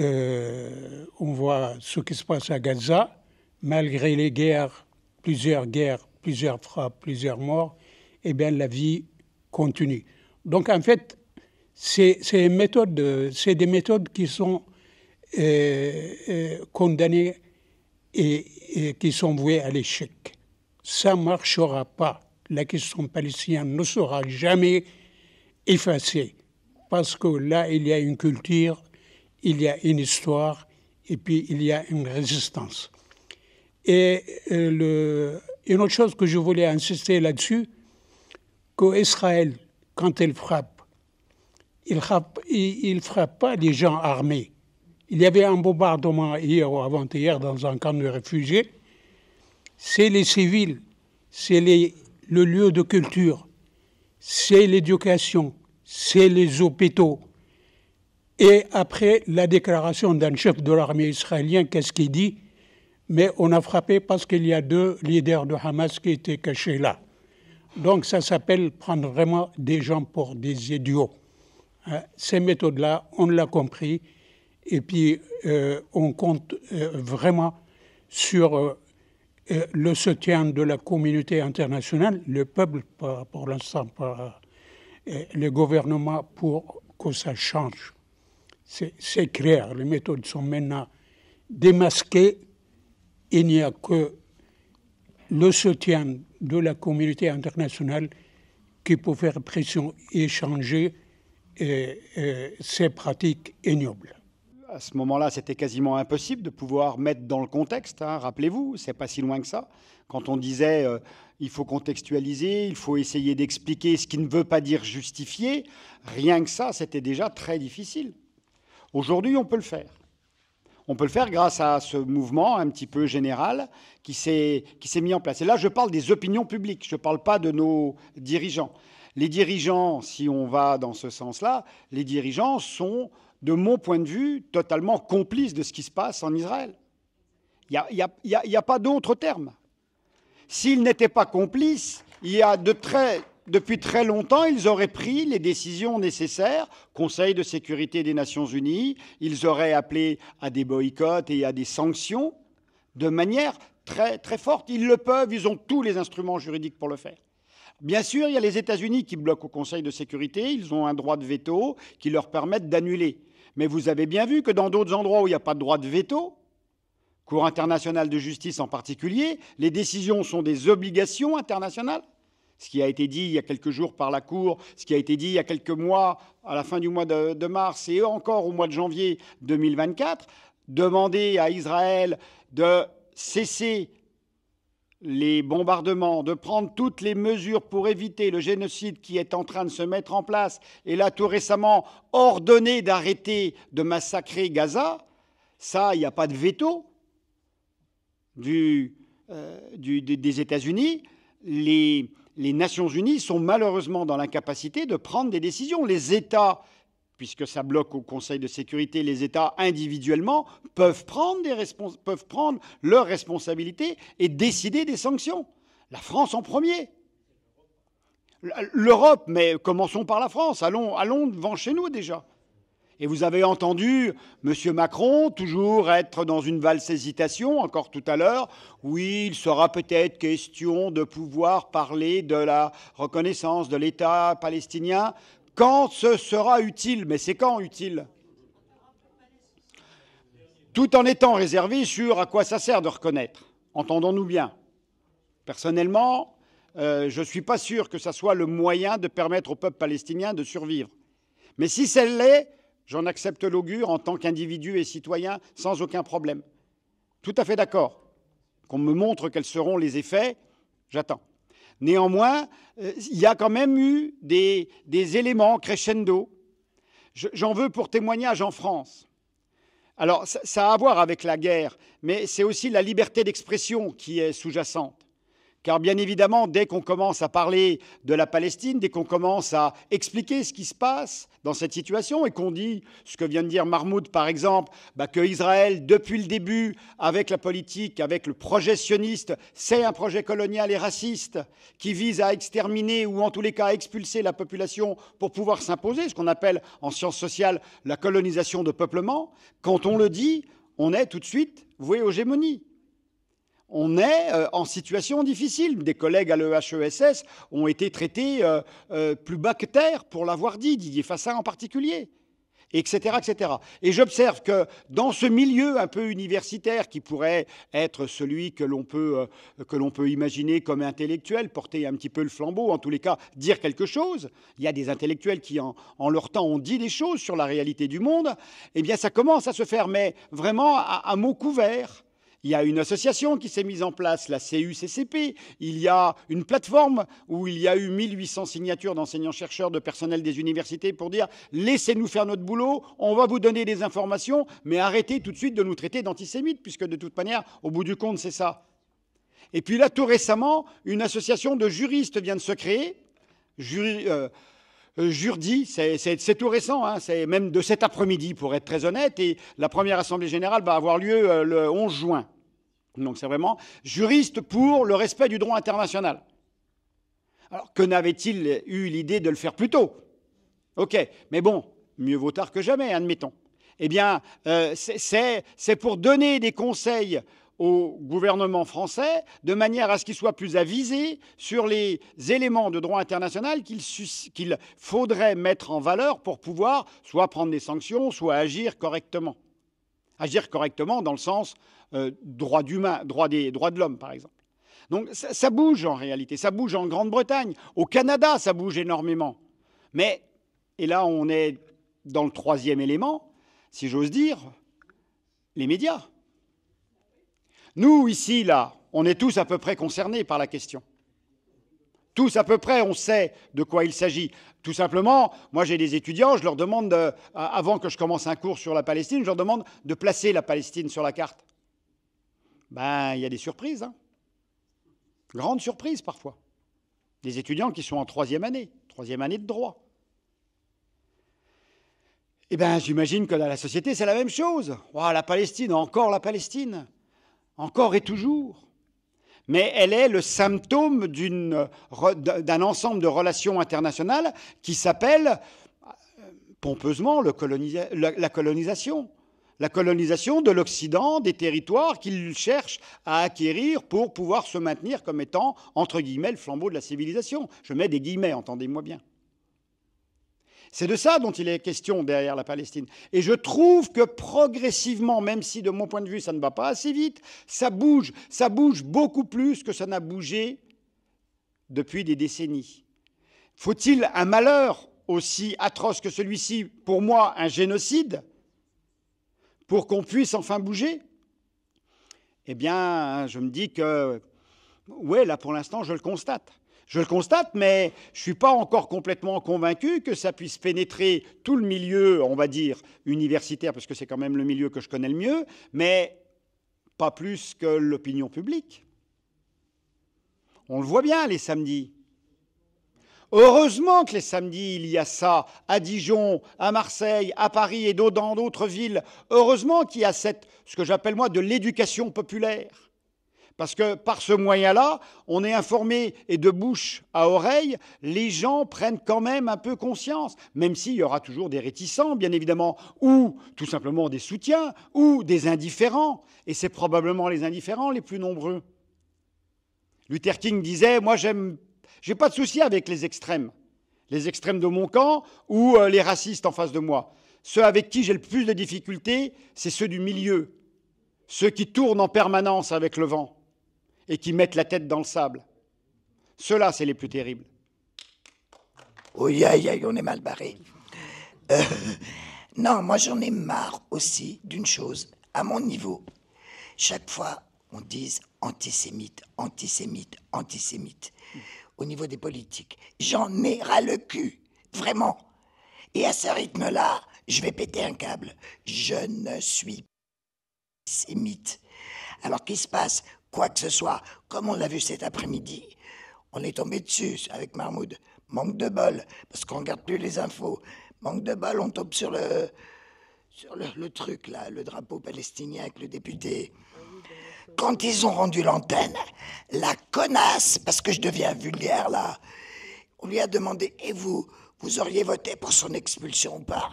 euh, on voit ce qui se passe à Gaza, malgré les guerres, plusieurs guerres, plusieurs frappes, plusieurs morts, et eh bien la vie continue. Donc en fait, c'est des méthodes qui sont euh, euh, condamnées et, et qui sont voués à l'échec. Ça ne marchera pas. La question palestinienne ne sera jamais effacée parce que là, il y a une culture, il y a une histoire et puis il y a une résistance. Et euh, le, une autre chose que je voulais insister là-dessus, qu'Israël, quand il frappe, il ne frappe, il frappe pas les gens armés il y avait un bombardement hier ou avant-hier dans un camp de réfugiés. C'est les civils, c'est le lieu de culture, c'est l'éducation, c'est les hôpitaux. Et après la déclaration d'un chef de l'armée israélien, qu'est-ce qu'il dit Mais on a frappé parce qu'il y a deux leaders de Hamas qui étaient cachés là. Donc ça s'appelle prendre vraiment des gens pour des idiots. Hein, ces méthodes-là, on l'a compris. Et puis, euh, on compte euh, vraiment sur euh, le soutien de la communauté internationale, le peuple pour l'instant, le gouvernement, pour que ça change. C'est clair, les méthodes sont maintenant démasquées. Il n'y a que le soutien de la communauté internationale qui peut faire pression et changer ces pratiques ignobles à ce moment-là, c'était quasiment impossible de pouvoir mettre dans le contexte. Hein, rappelez-vous, c'est pas si loin que ça. Quand on disait euh, il faut contextualiser, il faut essayer d'expliquer ce qui ne veut pas dire justifier, rien que ça, c'était déjà très difficile. Aujourd'hui, on peut le faire. On peut le faire grâce à ce mouvement un petit peu général qui s'est mis en place. Et là, je parle des opinions publiques, je ne parle pas de nos dirigeants. Les dirigeants, si on va dans ce sens-là, les dirigeants sont de mon point de vue, totalement complice de ce qui se passe en Israël. Il n'y a, pas d'autre terme. S'ils n'étaient pas complices, il de très, depuis très longtemps, ils auraient pris les décisions nécessaires, Conseil de sécurité des Nations Unies, ils auraient appelé à des boycotts et à des sanctions de manière très, très forte. Ils le peuvent, ils ont tous les instruments juridiques pour le faire. Bien sûr, il y a les États-Unis qui bloquent au Conseil de sécurité, ils ont un droit de veto qui leur permet d'annuler. Mais vous avez bien vu que dans d'autres endroits où il n'y a pas de droit de veto, Cour internationale de justice en particulier, les décisions sont des obligations internationales. Ce qui a été dit il y a quelques jours par la Cour, ce qui a été dit il y a quelques mois, à la fin du mois de, mars et encore au mois de janvier 2024, demander à Israël de cesser les bombardements, de prendre toutes les mesures pour éviter le génocide qui est en train de se mettre en place, et là tout récemment ordonné d'arrêter de massacrer Gaza, ça, il n'y a pas de veto euh, des États-Unis. Les, les Nations Unies sont malheureusement dans l'incapacité de prendre des décisions. Les États puisque ça bloque au Conseil de sécurité, les États individuellement peuvent prendre, des peuvent leurs responsabilités et décider des sanctions. La France en premier. L'Europe, mais commençons par la France, allons, allons devant chez nous déjà. Et vous avez entendu M. Macron toujours être dans une valse hésitation, encore tout à l'heure. Oui, il sera peut-être question de pouvoir parler de la reconnaissance de l'État palestinien quand ce sera utile. Mais c'est quand utile Tout en étant réservé sur à quoi ça sert de reconnaître. Entendons-nous bien. Personnellement, euh, je ne suis pas sûr que ça soit le moyen de permettre au peuple palestinien de survivre. Mais si celle l'est, j'en accepte l'augure en tant qu'individu et citoyen sans aucun problème. Tout à fait d'accord. Qu'on me montre quels seront les effets, j'attends. Néanmoins, euh, il y a quand même eu des, éléments crescendo. J'en veux pour témoignage en France. Alors, ça a à voir avec la guerre, mais c'est aussi la liberté d'expression qui est sous-jacente. Car bien évidemment, dès qu'on commence à parler de la Palestine, dès qu'on commence à expliquer ce qui se passe dans cette situation et qu'on dit ce que vient de dire Mahmoud par exemple, bah, que Israël, depuis le début, avec la politique, avec le projet sioniste, c'est un projet colonial et raciste qui vise à exterminer ou en tous les cas à expulser la population pour pouvoir s'imposer, ce qu'on appelle en sciences sociales la colonisation de peuplement, quand on le dit, on est tout de suite voué aux gémonies on est euh, en situation difficile. Des collègues à l'EHESS ont été traités euh, euh, plus bas que terre pour l'avoir dit, Didier Fassin en particulier. Etc, etc. Et j'observe que dans ce milieu un peu universitaire qui pourrait être celui que l'on peut, que l'on peut imaginer comme intellectuel, porter un petit peu le flambeau, en tous les cas dire quelque chose, il y a des intellectuels qui en, leur temps ont dit des choses sur la réalité du monde, eh bien ça commence à se faire, mais vraiment à, à mots couverts il y a une association qui s'est mise en place, la CUCCP. Il y a une plateforme où il y a eu 1800 signatures d'enseignants-chercheurs, de personnel des universités pour dire laissez-nous faire notre boulot, on va vous donner des informations, mais arrêtez tout de suite de nous traiter d'antisémites, puisque de toute manière, au bout du compte, c'est ça. Et puis là, tout récemment, une association de juristes vient de se créer. Juri, euh, euh, Jurdi, c'est tout récent, hein, c'est même de cet après-midi pour être très honnête, et la première assemblée générale va avoir lieu euh, le 11 juin. Donc c'est vraiment juriste pour le respect du droit international. Alors que n'avait-il eu l'idée de le faire plus tôt Ok, mais bon, mieux vaut tard que jamais, admettons. Eh bien, euh, c'est pour donner des conseils au gouvernement français de manière à ce qu'il soit plus avisé sur les éléments de droit international qu'il faudrait mettre en valeur pour pouvoir soit prendre des sanctions, soit agir correctement. Agir correctement dans le sens euh, droit, d'humain, des, droits de l'homme, par exemple. Donc ça bouge en réalité, ça bouge en Grande-Bretagne, au Canada, ça bouge énormément. Mais, et là on est dans le troisième élément, si j'ose dire, les médias. Nous, ici, là, on est tous à peu près concernés par la question. Tous à peu près, on sait de quoi il s'agit. Tout simplement, moi j'ai des étudiants, je leur demande, euh, avant que je commence un cours sur la Palestine, je leur demande de placer la Palestine sur la carte. Ben, il y a des surprises. Hein. Grandes surprises parfois. Des étudiants qui sont en troisième année, troisième année de droit. Eh bien, j'imagine que dans la société, c'est la même chose. la Palestine, encore la Palestine, encore et toujours mais elle est le symptôme d'un ensemble de relations internationales qui s'appelle euh, pompeusement la colonisation la colonisation de l'Occident, des territoires qu'il cherche à acquérir pour pouvoir se maintenir comme étant, entre guillemets, le flambeau de la civilisation. Je mets des guillemets, entendez-moi bien. C'est de ça dont il est question derrière la Palestine. Et je trouve que progressivement, même si de mon point de vue ça ne va pas assez vite, ça bouge, ça bouge beaucoup plus que ça n'a bougé depuis des décennies. Faut-il un malheur aussi atroce que celui-ci, pour moi un génocide, pour qu'on puisse enfin bouger Eh bien, je me dis que, ouais, là pour l'instant, je le constate. Je le constate, mais je ne suis pas encore complètement convaincu que ça puisse pénétrer tout le milieu, on va dire, universitaire, parce que c'est quand même le milieu que je connais le mieux, mais pas plus que l'opinion publique. On le voit bien les samedis. Heureusement que les samedis, il y a ça à Dijon, à Marseille, à Paris et dans d'autres villes. Heureusement qu'il y a cette, ce que j'appelle moi de l'éducation populaire. Parce que par ce moyen-là, on est informé et de bouche à oreille, les gens prennent quand même un peu conscience, même s'il y aura toujours des réticents, bien évidemment, ou tout simplement des soutiens, ou des indifférents. Et c'est probablement les indifférents les plus nombreux. Luther King disait, moi j'aime, j'ai pas de souci avec les extrêmes, les extrêmes de mon camp ou euh, les racistes en face de moi. Ceux avec qui j'ai le plus de difficultés, c'est ceux du milieu, ceux qui tournent en permanence avec le vent et qui mettent la tête dans le sable. Ceux-là, c'est les plus terribles. Oui, aïe, aïe, on est mal barré. Euh, non, moi j'en ai marre aussi d'une chose, à mon niveau. Chaque fois, on dit antisémite, antisémite, antisémite. Au niveau des politiques, j'en ai ras le cul, vraiment. Et à ce rythme-là, je vais péter un câble. Je ne suis pas antisémite. Alors, qu'est-ce qui se passe quoi que ce soit, comme on l'a vu cet après-midi. On est tombé dessus avec Mahmoud. Manque de bol, parce qu'on ne regarde plus les infos. Manque de bol, on tombe sur le, sur le, truc, là, le drapeau palestinien avec le député. Quand ils ont rendu l'antenne, la connasse, parce que je deviens vulgaire là, on lui a demandé Et vous, vous auriez voté pour son expulsion ou pas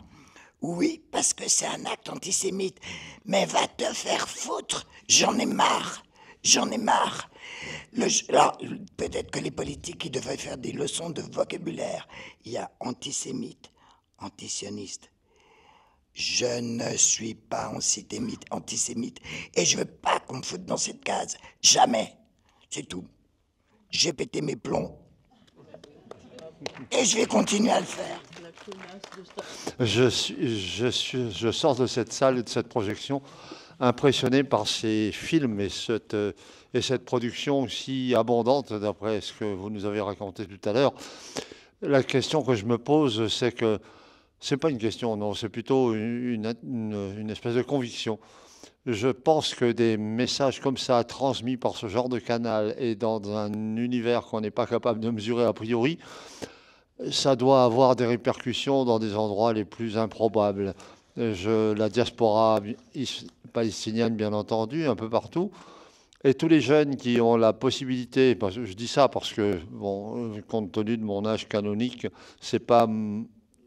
Oui, parce que c'est un acte antisémite. Mais va te faire foutre, j'en ai marre. J'en ai marre. peut-être que les politiques, devraient faire des leçons de vocabulaire. Il y a antisémite, antisioniste. Je ne suis pas antisémite, antisémite et je veux pas qu'on me foute dans cette case. Jamais. C'est tout. J'ai pété mes plombs et je vais continuer à le faire. Je, suis, je, suis, je sors de cette salle et de cette projection impressionné par ces films et cette, euh, et cette production si abondante, d'après ce que vous nous avez raconté tout à l'heure. La question que je me pose, c'est que c'est pas une question, non, c'est plutôt une, espèce de conviction. Je pense que des messages comme ça transmis par ce genre de canal et dans un univers qu'on n'est pas capable de mesurer a priori, ça doit avoir des répercussions dans des endroits les plus improbables la diaspora palestinienne, bien entendu, un peu partout. Et tous les jeunes qui ont la possibilité, je dis ça parce que, bon, compte tenu de mon âge canonique, c'est pas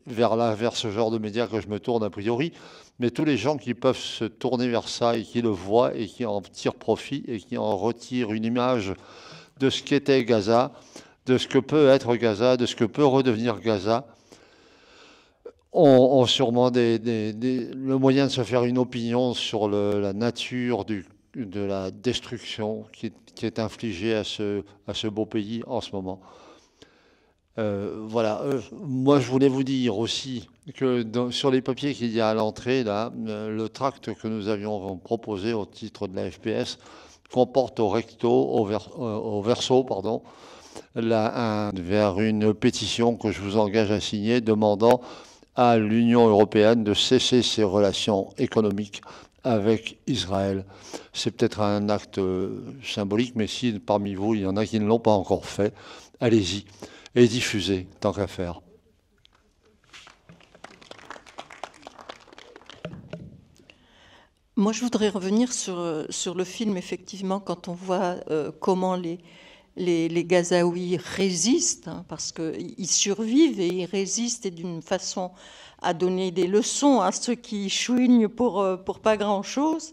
vers, là, vers ce genre de médias que je me tourne a priori, mais tous les gens qui peuvent se tourner vers ça et qui le voient et qui en tirent profit et qui en retirent une image de ce qu'était Gaza, de ce que peut être Gaza, de ce que peut redevenir Gaza, ont, sûrement le moyen de se faire une opinion sur la nature de la destruction qui, est, infligée à ce, beau pays en ce moment. Euh, voilà, euh, moi je voulais vous dire aussi que sur les papiers qu'il y a à l'entrée, euh, le tract que nous avions proposé au titre de la FPS comporte au recto, au, au verso, pardon, vers une pétition que je vous engage à signer demandant à l'Union européenne de cesser ses relations économiques avec Israël. C'est peut-être un acte euh, symbolique, mais si parmi vous, il y en a qui ne l'ont pas encore fait, allez-y et diffusez tant qu'à faire. Moi, je voudrais revenir sur, euh, sur le film, effectivement, quand on voit euh, comment les, les, Gazaouis résistent, hein, parce qu'ils survivent et ils résistent d'une façon à donner des leçons à ceux qui chouignent pour, euh, pour pas grand-chose.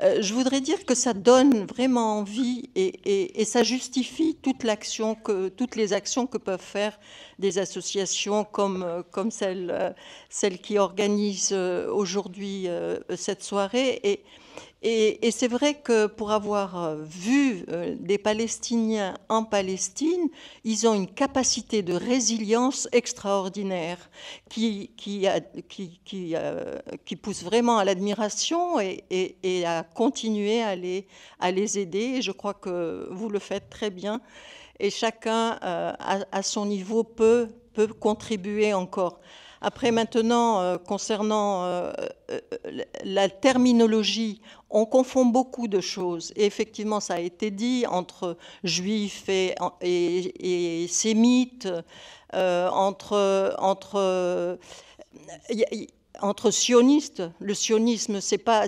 Euh, je voudrais dire que ça donne vraiment envie et, ça justifie toute l'action que, toutes les actions que peuvent faire des associations comme, euh, comme celle, celle qui organise aujourd'hui cette soirée. Et et, c'est vrai que pour avoir euh, vu euh, des Palestiniens en Palestine, ils ont une capacité de résilience extraordinaire qui, qui, euh, qui, pousse vraiment à l'admiration et, à continuer à les, à les aider. Et je crois que vous le faites très bien. Et chacun, à, à son niveau, peut, peut contribuer encore. Après, maintenant, euh, concernant euh, euh, la terminologie, on confond beaucoup de choses. Et effectivement, ça a été dit entre juifs et, et, et sémites, entre, entre, entre sionistes. Le sionisme, c'est pas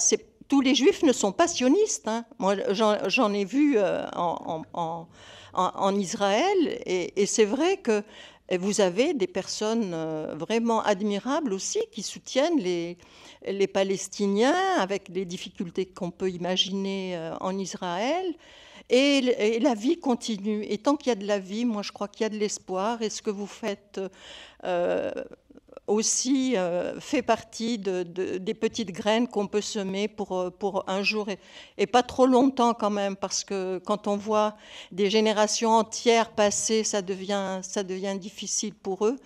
tous les juifs ne sont pas sionistes. Hein. Moi, j'en ai vu en, en, en, Israël, et, et c'est vrai que vous avez des personnes euh, vraiment admirables aussi qui soutiennent les, les Palestiniens avec les difficultés qu'on peut imaginer euh, en Israël. Et, la vie continue. Et tant qu'il y a de la vie, moi je crois qu'il y a de l'espoir. est ce que vous faites euh, aussi euh, fait partie de, des petites graines qu'on peut semer pour, euh, pour un jour et, pas trop longtemps quand même, parce que quand on voit des générations entières passer, ça devient, ça devient difficile pour eux.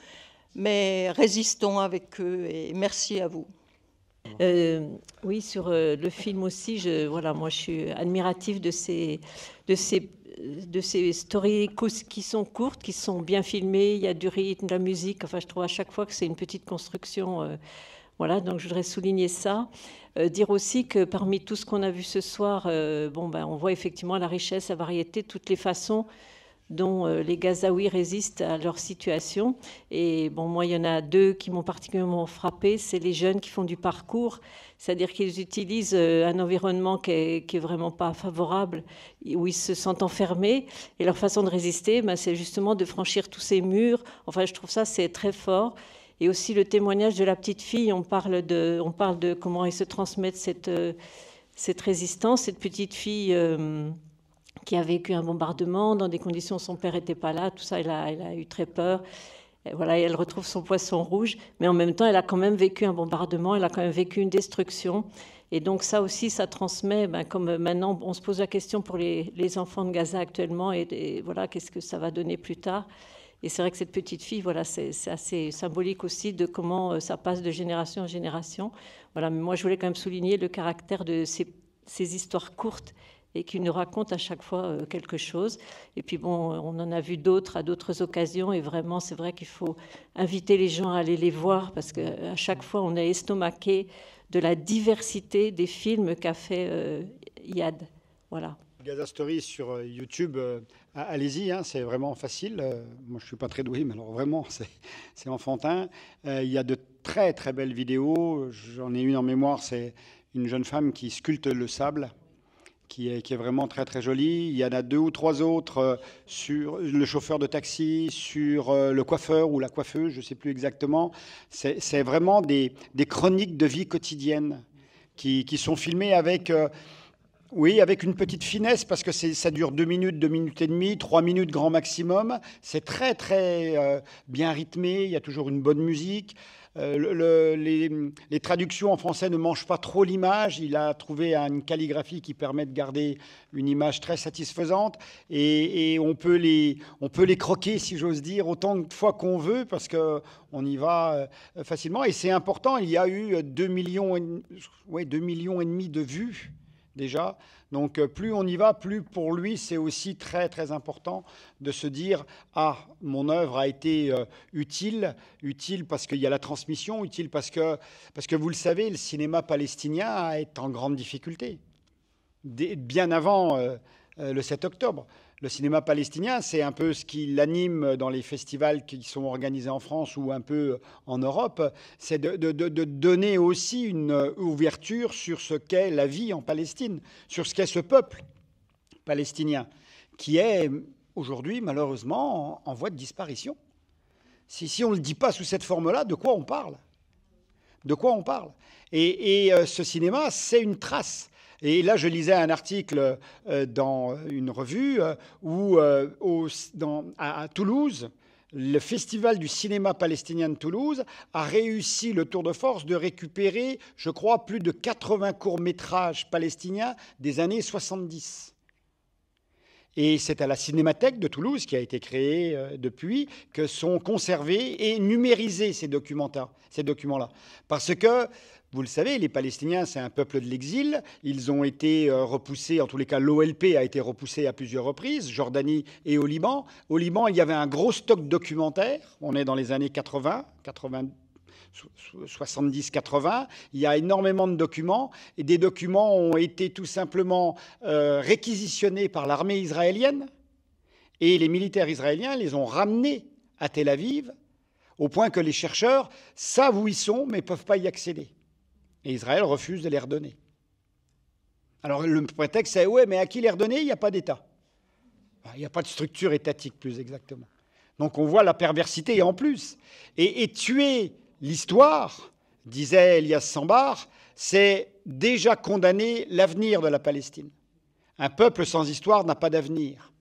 Mais résistons avec eux et merci à vous. Euh, oui, sur le film aussi, je, voilà, moi je suis admirative de ces, de ces de ces stories qui sont courtes, qui sont bien filmées, il y a du rythme, de la musique. Enfin, je trouve à chaque fois que c'est une petite construction. Euh, voilà, donc je voudrais souligner ça. Euh, dire aussi que parmi tout ce qu'on a vu ce soir, euh, ben, on voit effectivement la richesse, la variété, toutes les façons dont euh, les Gazaouis résistent à leur situation. Et bon, moi, il y en a deux qui m'ont particulièrement frappé, c'est les jeunes qui font du parcours, c'est-à-dire qu'ils utilisent euh, un environnement qui est, vraiment pas favorable, où ils se sentent enfermés, et leur façon de résister, ben, c'est justement de franchir tous ces murs. Enfin, je trouve ça, c'est très fort et aussi le témoignage de la petite fille. On parle de, on parle de comment ils se transmettent cette, euh, cette résistance. Cette petite fille, qui a vécu un bombardement dans des conditions où son père n'était pas là, tout ça, elle a, elle a eu très peur. Et voilà, elle retrouve son poisson rouge, mais en même temps, elle a quand même vécu un bombardement, elle a quand même vécu une destruction. Et donc ça aussi, ça transmet, ben, comme euh, maintenant, on se pose la question pour les, enfants de Gaza actuellement, et, voilà, qu'est-ce que ça va donner plus tard et c'est vrai que cette petite fille, voilà, c'est assez symbolique aussi de comment euh, ça passe de génération en génération. Voilà, mais moi, je voulais quand même souligner le caractère de ces, ces histoires courtes et qui nous raconte à chaque fois euh, quelque chose. Et puis bon, on en a vu d'autres à d'autres occasions et vraiment, c'est vrai qu'il faut inviter les gens à aller les voir parce qu'à euh, chaque fois, on est estomaqué de la diversité des films qu'a fait euh, Yad. Voilà. Gaza Story sur YouTube, allez-y, hein, c'est vraiment facile. moi, je suis pas très doué, mais alors vraiment, c'est enfantin. Il y a de très très belles vidéos. J'en ai une en mémoire, c'est une jeune femme qui sculpte le sable qui est, vraiment très très jolie. Il y en a deux ou trois autres euh, sur le chauffeur de taxi, sur euh, le coiffeur ou la coiffeuse, je ne sais plus exactement. C'est vraiment des, chroniques de vie quotidienne qui, sont filmées avec, euh, oui, avec une petite finesse parce que ça dure deux minutes, deux minutes et demie, trois minutes grand maximum. C'est très très bien rythmé, il y a toujours une bonne musique. Euh, les, traductions en français ne mangent pas trop l'image. Il a trouvé une calligraphie qui permet de garder une image très satisfaisante et, on, peut les, on peut les croquer, si j'ose dire, autant de fois qu'on veut parce qu'on y va euh, facilement. Et c'est important, il y a eu 2 millions, 2 millions et demi de vues déjà donc euh, plus on y va, plus pour lui c'est aussi très très important de se dire ah mon œuvre a été euh, utile, utile parce qu'il y a la transmission, utile parce que parce que vous le savez le cinéma palestinien est en grande difficulté bien avant euh, le 7 octobre le cinéma palestinien, c'est un peu ce qui l'anime dans les festivals qui sont organisés en France ou un peu en Europe, c'est de, donner aussi une ouverture sur ce qu'est la vie en Palestine, sur ce qu'est ce peuple palestinien, qui est aujourd'hui malheureusement en, voie de disparition. Si, on ne le dit pas sous cette forme-là, de quoi on parle De quoi on parle Et, euh, ce cinéma, c'est une trace. Et là, je lisais un article euh, dans une revue euh, où, euh, à, Toulouse, le Festival du cinéma palestinien de Toulouse a réussi le tour de force de récupérer, je crois, plus de 80 courts-métrages palestiniens des années 70. Et c'est à la Cinémathèque de Toulouse, qui a été créée depuis, que sont conservés et numérisés ces, documents-là. Parce que vous le savez, les Palestiniens, c'est un peuple de l'exil. Ils ont été euh, repoussés, en tous les cas, l'OLP a été repoussée à plusieurs reprises, Jordanie et au Liban. Au Liban, il y avait un gros stock de documentaires. On est dans les années 80, 70-80. Il y a énormément de documents et des documents ont été tout simplement euh, réquisitionnés par l'armée israélienne et les militaires israéliens les ont ramenés à Tel Aviv au point que les chercheurs savent où ils sont mais ne peuvent pas y accéder. Et Israël refuse de les redonner. Alors le prétexte, c'est ouais, mais à qui les redonner Il n'y a pas d'État. Il n'y a pas de structure étatique, plus exactement. Donc on voit la perversité et en plus. Et, tuer l'histoire, disait Elias Sambar, c'est déjà condamner l'avenir de la Palestine. Un peuple sans histoire n'a pas d'avenir,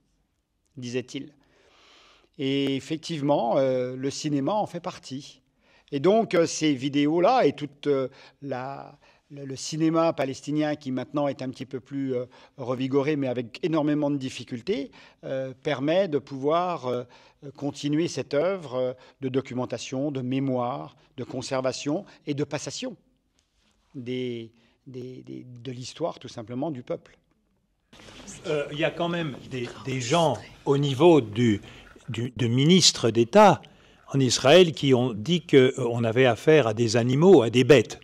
disait-il. Et effectivement, euh, le cinéma en fait partie. Et donc euh, ces vidéos-là et toute euh, la le, cinéma palestinien, qui maintenant est un petit peu plus euh, revigoré, mais avec énormément de difficultés, permet de pouvoir continuer cette œuvre de documentation, de mémoire, de conservation et de passation des, de l'histoire, tout simplement, du peuple. Il y a quand même des, gens au niveau du, du ministre d'État en Israël qui ont dit qu'on euh, avait affaire à des animaux, à des bêtes.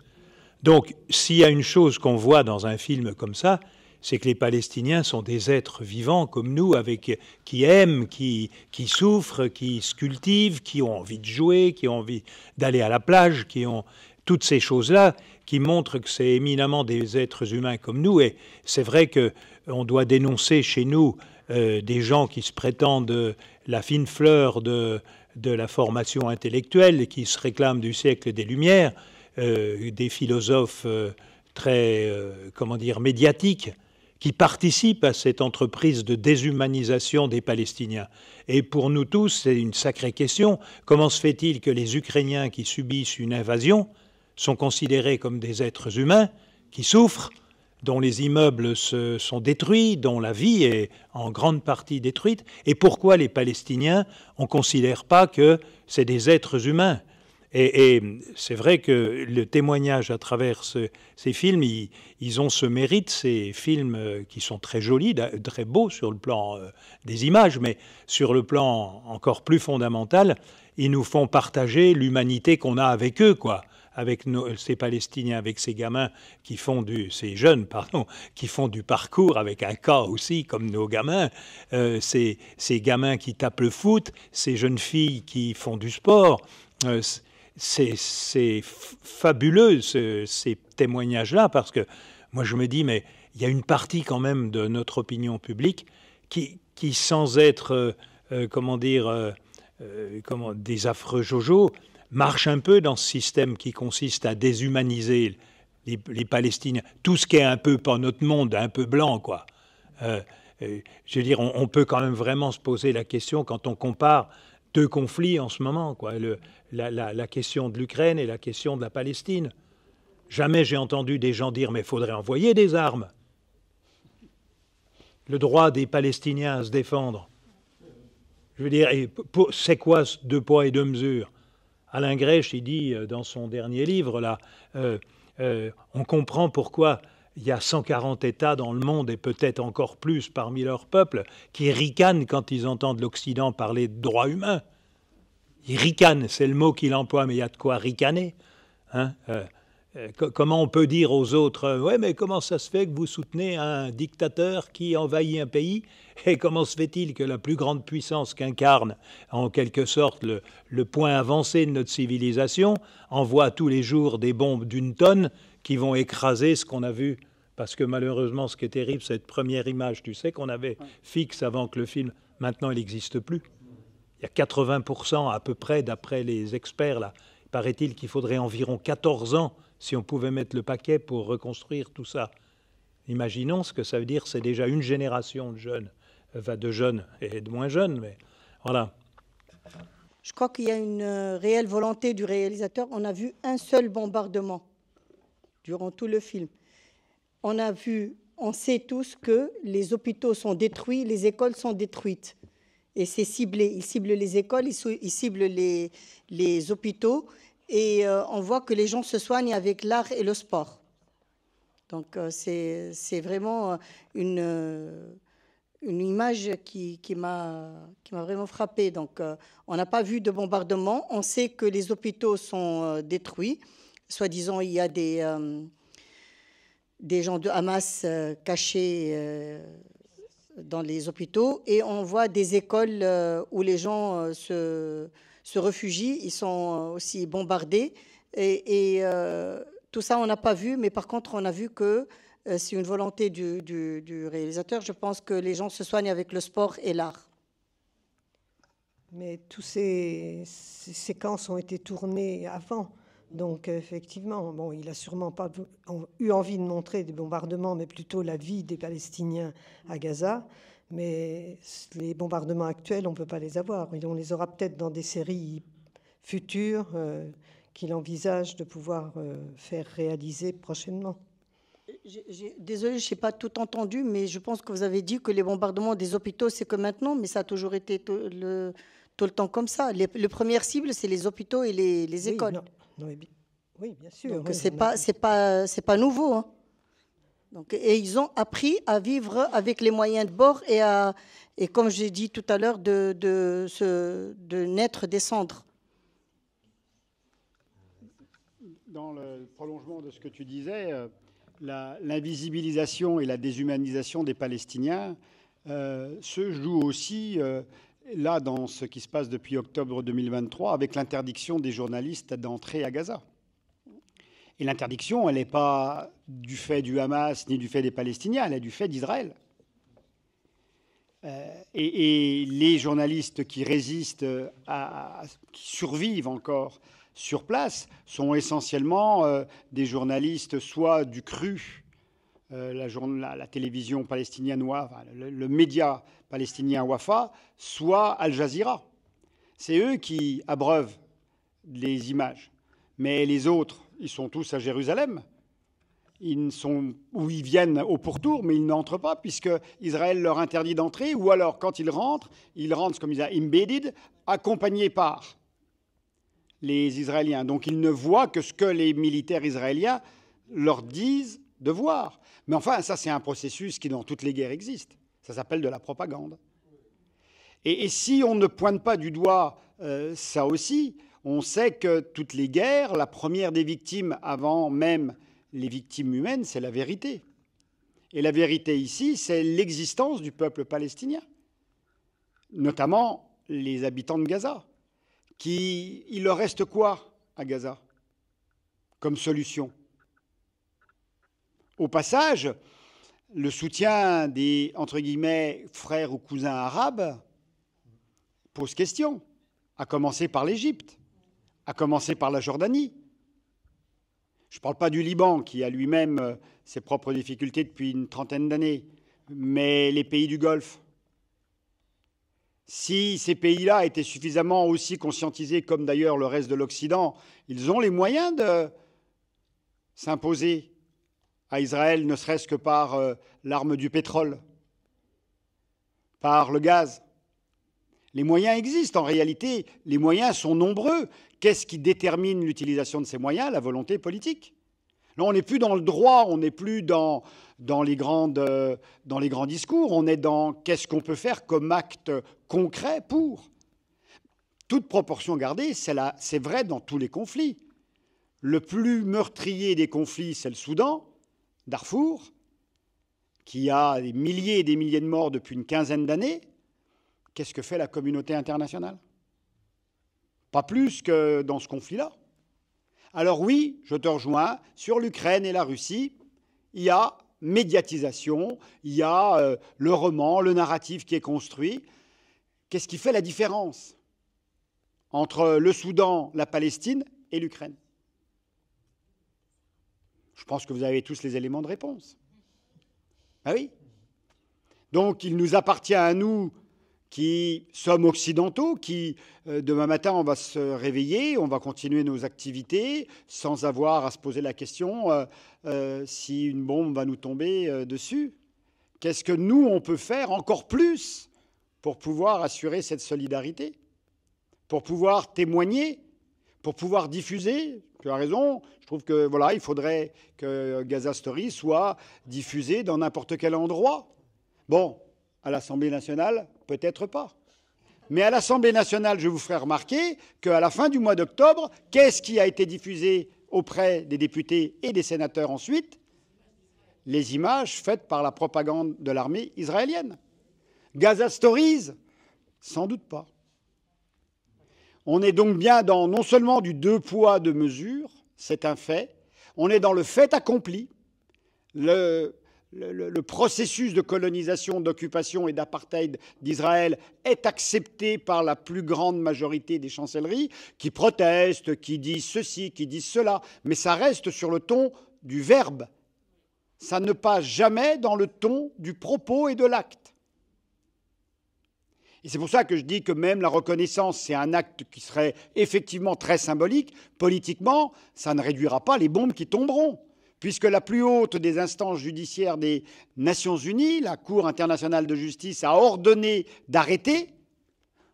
Donc, s'il y a une chose qu'on voit dans un film comme ça, c'est que les Palestiniens sont des êtres vivants comme nous, avec qui aiment, qui, qui souffrent, qui se cultivent, qui ont envie de jouer, qui ont envie d'aller à la plage, qui ont toutes ces choses-là qui montrent que c'est éminemment des êtres humains comme nous. Et c'est vrai que euh, on doit dénoncer chez nous euh, des gens qui se prétendent la fine fleur de de la formation intellectuelle qui se réclame du siècle des Lumières, euh, des philosophes euh, très, euh, comment dire, médiatiques qui participent à cette entreprise de déshumanisation des Palestiniens. Et pour nous tous, c'est une sacrée question. Comment se fait-il que les Ukrainiens qui subissent une invasion sont considérés comme des êtres humains qui souffrent dont les immeubles se sont détruits, dont la vie est en grande partie détruite, et pourquoi les Palestiniens, on ne considère pas que c'est des êtres humains. Et, c'est vrai que le témoignage à travers ces films, ils, ils, ont ce mérite, ces films euh, qui sont très jolis, très beaux sur le plan euh, des images, mais sur le plan encore plus fondamental, ils nous font partager l'humanité qu'on a avec eux, quoi avec ces Palestiniens, avec ces gamins qui font du, ces jeunes, pardon, qui font du parcours avec un cas aussi comme nos gamins, euh, ces, gamins qui tapent le foot, ces jeunes filles qui font du sport. Euh, c'est fabuleux ces témoignages-là parce que moi je me dis mais il y a une partie quand même de notre opinion publique qui, sans être euh, comment dire comment, des affreux jojo marche un peu dans ce système qui consiste à déshumaniser les, Palestiniens, tout ce qui est un peu pour notre monde, un peu blanc, quoi. Euh, euh, je veux dire, on, peut quand même vraiment se poser la question quand on compare deux conflits en ce moment, quoi, la, question de l'Ukraine et la question de la Palestine. Jamais j'ai entendu des gens dire mais il faudrait envoyer des armes. Le droit des Palestiniens à se défendre. Je veux dire, c'est quoi deux poids et deux mesures Alain Grèche, il dit euh, dans son dernier livre, là, euh, euh, on comprend pourquoi il y a 140 États dans le monde et peut-être encore plus parmi leurs peuples qui ricanent quand ils entendent l'Occident parler de droits humains. Ils ricanent, c'est le mot qu'il emploie, mais il y a de quoi ricaner. Hein, comment on peut dire aux autres Ouais, mais comment ça se fait que vous soutenez un dictateur qui envahit un pays et comment se fait-il que la plus grande puissance qu'incarne en quelque sorte le, point avancé de notre civilisation envoie tous les jours des bombes d'une tonne qui vont écraser ce qu'on a vu Parce que malheureusement, ce qui est terrible, cette première image, tu sais, qu'on avait fixe avant que le film, maintenant, il n'existe plus. Il y a 80% à peu près, d'après les experts, là. Paraît-il qu'il faudrait environ 14 ans si on pouvait mettre le paquet pour reconstruire tout ça. Imaginons ce que ça veut dire, c'est déjà une génération de jeunes va de jeunes et de moins jeunes, Je crois qu'il y a une euh, réelle volonté du réalisateur. On a vu un seul bombardement durant tout le film. On a vu, on sait tous que les hôpitaux sont détruits, les écoles sont détruites. Et c'est ciblé. Ils ciblent les écoles, ils ciblent les, hôpitaux. Et euh, on voit que les gens se soignent avec l'art et le sport. Donc euh, c'est vraiment une une image qui, m'a vraiment frappée. Donc, euh, on n'a pas vu de bombardement. On sait que les hôpitaux sont euh, détruits. Soi-disant, il y a des, euh, gens de Hamas cachés dans les hôpitaux. Et on voit des écoles où les gens se, réfugient. Ils sont aussi bombardés. et tout ça, on n'a pas vu. Mais par contre, on a vu que euh, c'est une volonté du, réalisateur. Je pense que les gens se soignent avec le sport et l'art. Mais toutes ces, séquences ont été tournées avant. Donc effectivement, bon, il a sûrement pas eu envie de montrer des bombardements, mais plutôt la vie des Palestiniens à Gaza. Mais les bombardements actuels, on ne peut pas les avoir. Et on les aura peut-être dans des séries futures euh, qu'il envisage de pouvoir euh, faire réaliser prochainement. Désolée, je n'ai pas tout entendu, mais je pense que vous avez dit que les bombardements des hôpitaux, c'est que maintenant, mais ça a toujours été tout le, tout le temps comme ça. Les, le première cible, c'est les hôpitaux et les, écoles. Oui, oui, bien sûr. Donc, c'est pas, c'est pas, c'est pas nouveau. Hein. Donc, et ils ont appris à vivre avec les moyens de bord et, à, et comme j'ai dit tout à l'heure, de, de, de, de naître des cendres. Dans le prolongement de ce que tu disais, euh, l'invisibilisation et la déshumanisation des Palestiniens euh, se joue aussi euh, là dans ce qui se passe depuis octobre 2023 avec l'interdiction des journalistes d'entrer à Gaza. Et l'interdiction, elle n'est pas du fait du Hamas ni du fait des Palestiniens, elle est du fait d'Israël. Euh, et, les journalistes qui résistent, qui survivent encore sur place sont essentiellement euh, des journalistes soit du CRU, euh, la, télévision palestinienne, le, média palestinien Wafa, soit Al Jazeera. C'est eux qui abreuvent les images. Mais les autres, ils sont tous à Jérusalem. Ils sont, où ils viennent au pourtour, mais ils n'entrent pas puisque Israël leur interdit d'entrer. Ou alors, quand ils rentrent, ils rentrent comme ils a embedded, accompagnés par les Israéliens. Donc ils ne voient que ce que les militaires israéliens leur disent de voir. Mais enfin, ça c'est un processus qui dans toutes les guerres existe. Ça s'appelle de la propagande. Et, si on ne pointe pas du doigt euh, ça aussi, on sait que toutes les guerres, la première des victimes avant même les victimes humaines, c'est la vérité. Et la vérité ici, c'est l'existence du peuple palestinien, notamment les habitants de Gaza qui, il leur reste quoi à Gaza comme solution Au passage, le soutien des, entre guillemets, frères ou cousins arabes pose question, à commencer par l'Égypte, à commencer par la Jordanie. Je ne parle pas du Liban, qui a lui-même euh, ses propres difficultés depuis une trentaine d'années, mais les pays du Golfe, si ces pays-là étaient suffisamment aussi conscientisés, comme d'ailleurs le reste de l'Occident, ils ont les moyens de s'imposer à Israël, ne serait-ce que par euh, l'arme du pétrole, par le gaz. Les moyens existent, en réalité, les moyens sont nombreux. Qu'est-ce qui détermine l'utilisation de ces moyens La volonté politique. Là, on n'est plus dans le droit, on n'est plus dans, dans, les grandes, euh, dans les grands discours, on est dans qu'est-ce qu'on peut faire comme acte concret pour. Toute proportion gardée, c'est vrai dans tous les conflits. Le plus meurtrier des conflits, c'est le Soudan, Darfour, qui a des milliers et des milliers de morts depuis une quinzaine d'années. Qu'est-ce que fait la communauté internationale Pas plus que dans ce conflit-là. Alors oui, je te rejoins, sur l'Ukraine et la Russie, il y a médiatisation, il y a euh, le roman, le narratif qui est construit. Qu'est-ce qui fait la différence entre le Soudan, la Palestine et l'Ukraine Je pense que vous avez tous les éléments de réponse. Ah oui. Donc il nous appartient à nous qui sommes occidentaux, qui euh, demain matin on va se réveiller, on va continuer nos activités sans avoir à se poser la question euh, euh, si une bombe va nous tomber dessus. Qu'est-ce que nous on peut faire encore plus pour pouvoir assurer cette solidarité, pour pouvoir témoigner, pour pouvoir diffuser tu as raison. Je trouve que voilà, il faudrait que Gaza Story soit diffusé dans n'importe quel endroit. Bon, à l'Assemblée nationale, Peut-être pas. Mais à l'Assemblée nationale, je vous ferai remarquer qu'à la fin du mois d'octobre, qu'est-ce qui a été diffusé auprès des députés et des sénateurs ensuite Les images faites par la propagande de l'armée israélienne. Gaza Stories Sans doute pas. On est donc bien dans non seulement du deux poids, deux mesures, c'est un fait, on est dans le fait accompli. Le le, processus de colonisation, d'occupation et d'apartheid d'Israël est accepté par la plus grande majorité des chancelleries, qui protestent, qui disent ceci, qui disent cela, mais ça reste sur le ton du verbe. Ça ne passe jamais dans le ton du propos et de l'acte. Et c'est pour ça que je dis que même la reconnaissance, c'est un acte qui serait effectivement très symbolique. Politiquement, ça ne réduira pas les bombes qui tomberont puisque la plus haute des instances judiciaires des Nations Unies, la Cour internationale de justice, a ordonné d'arrêter.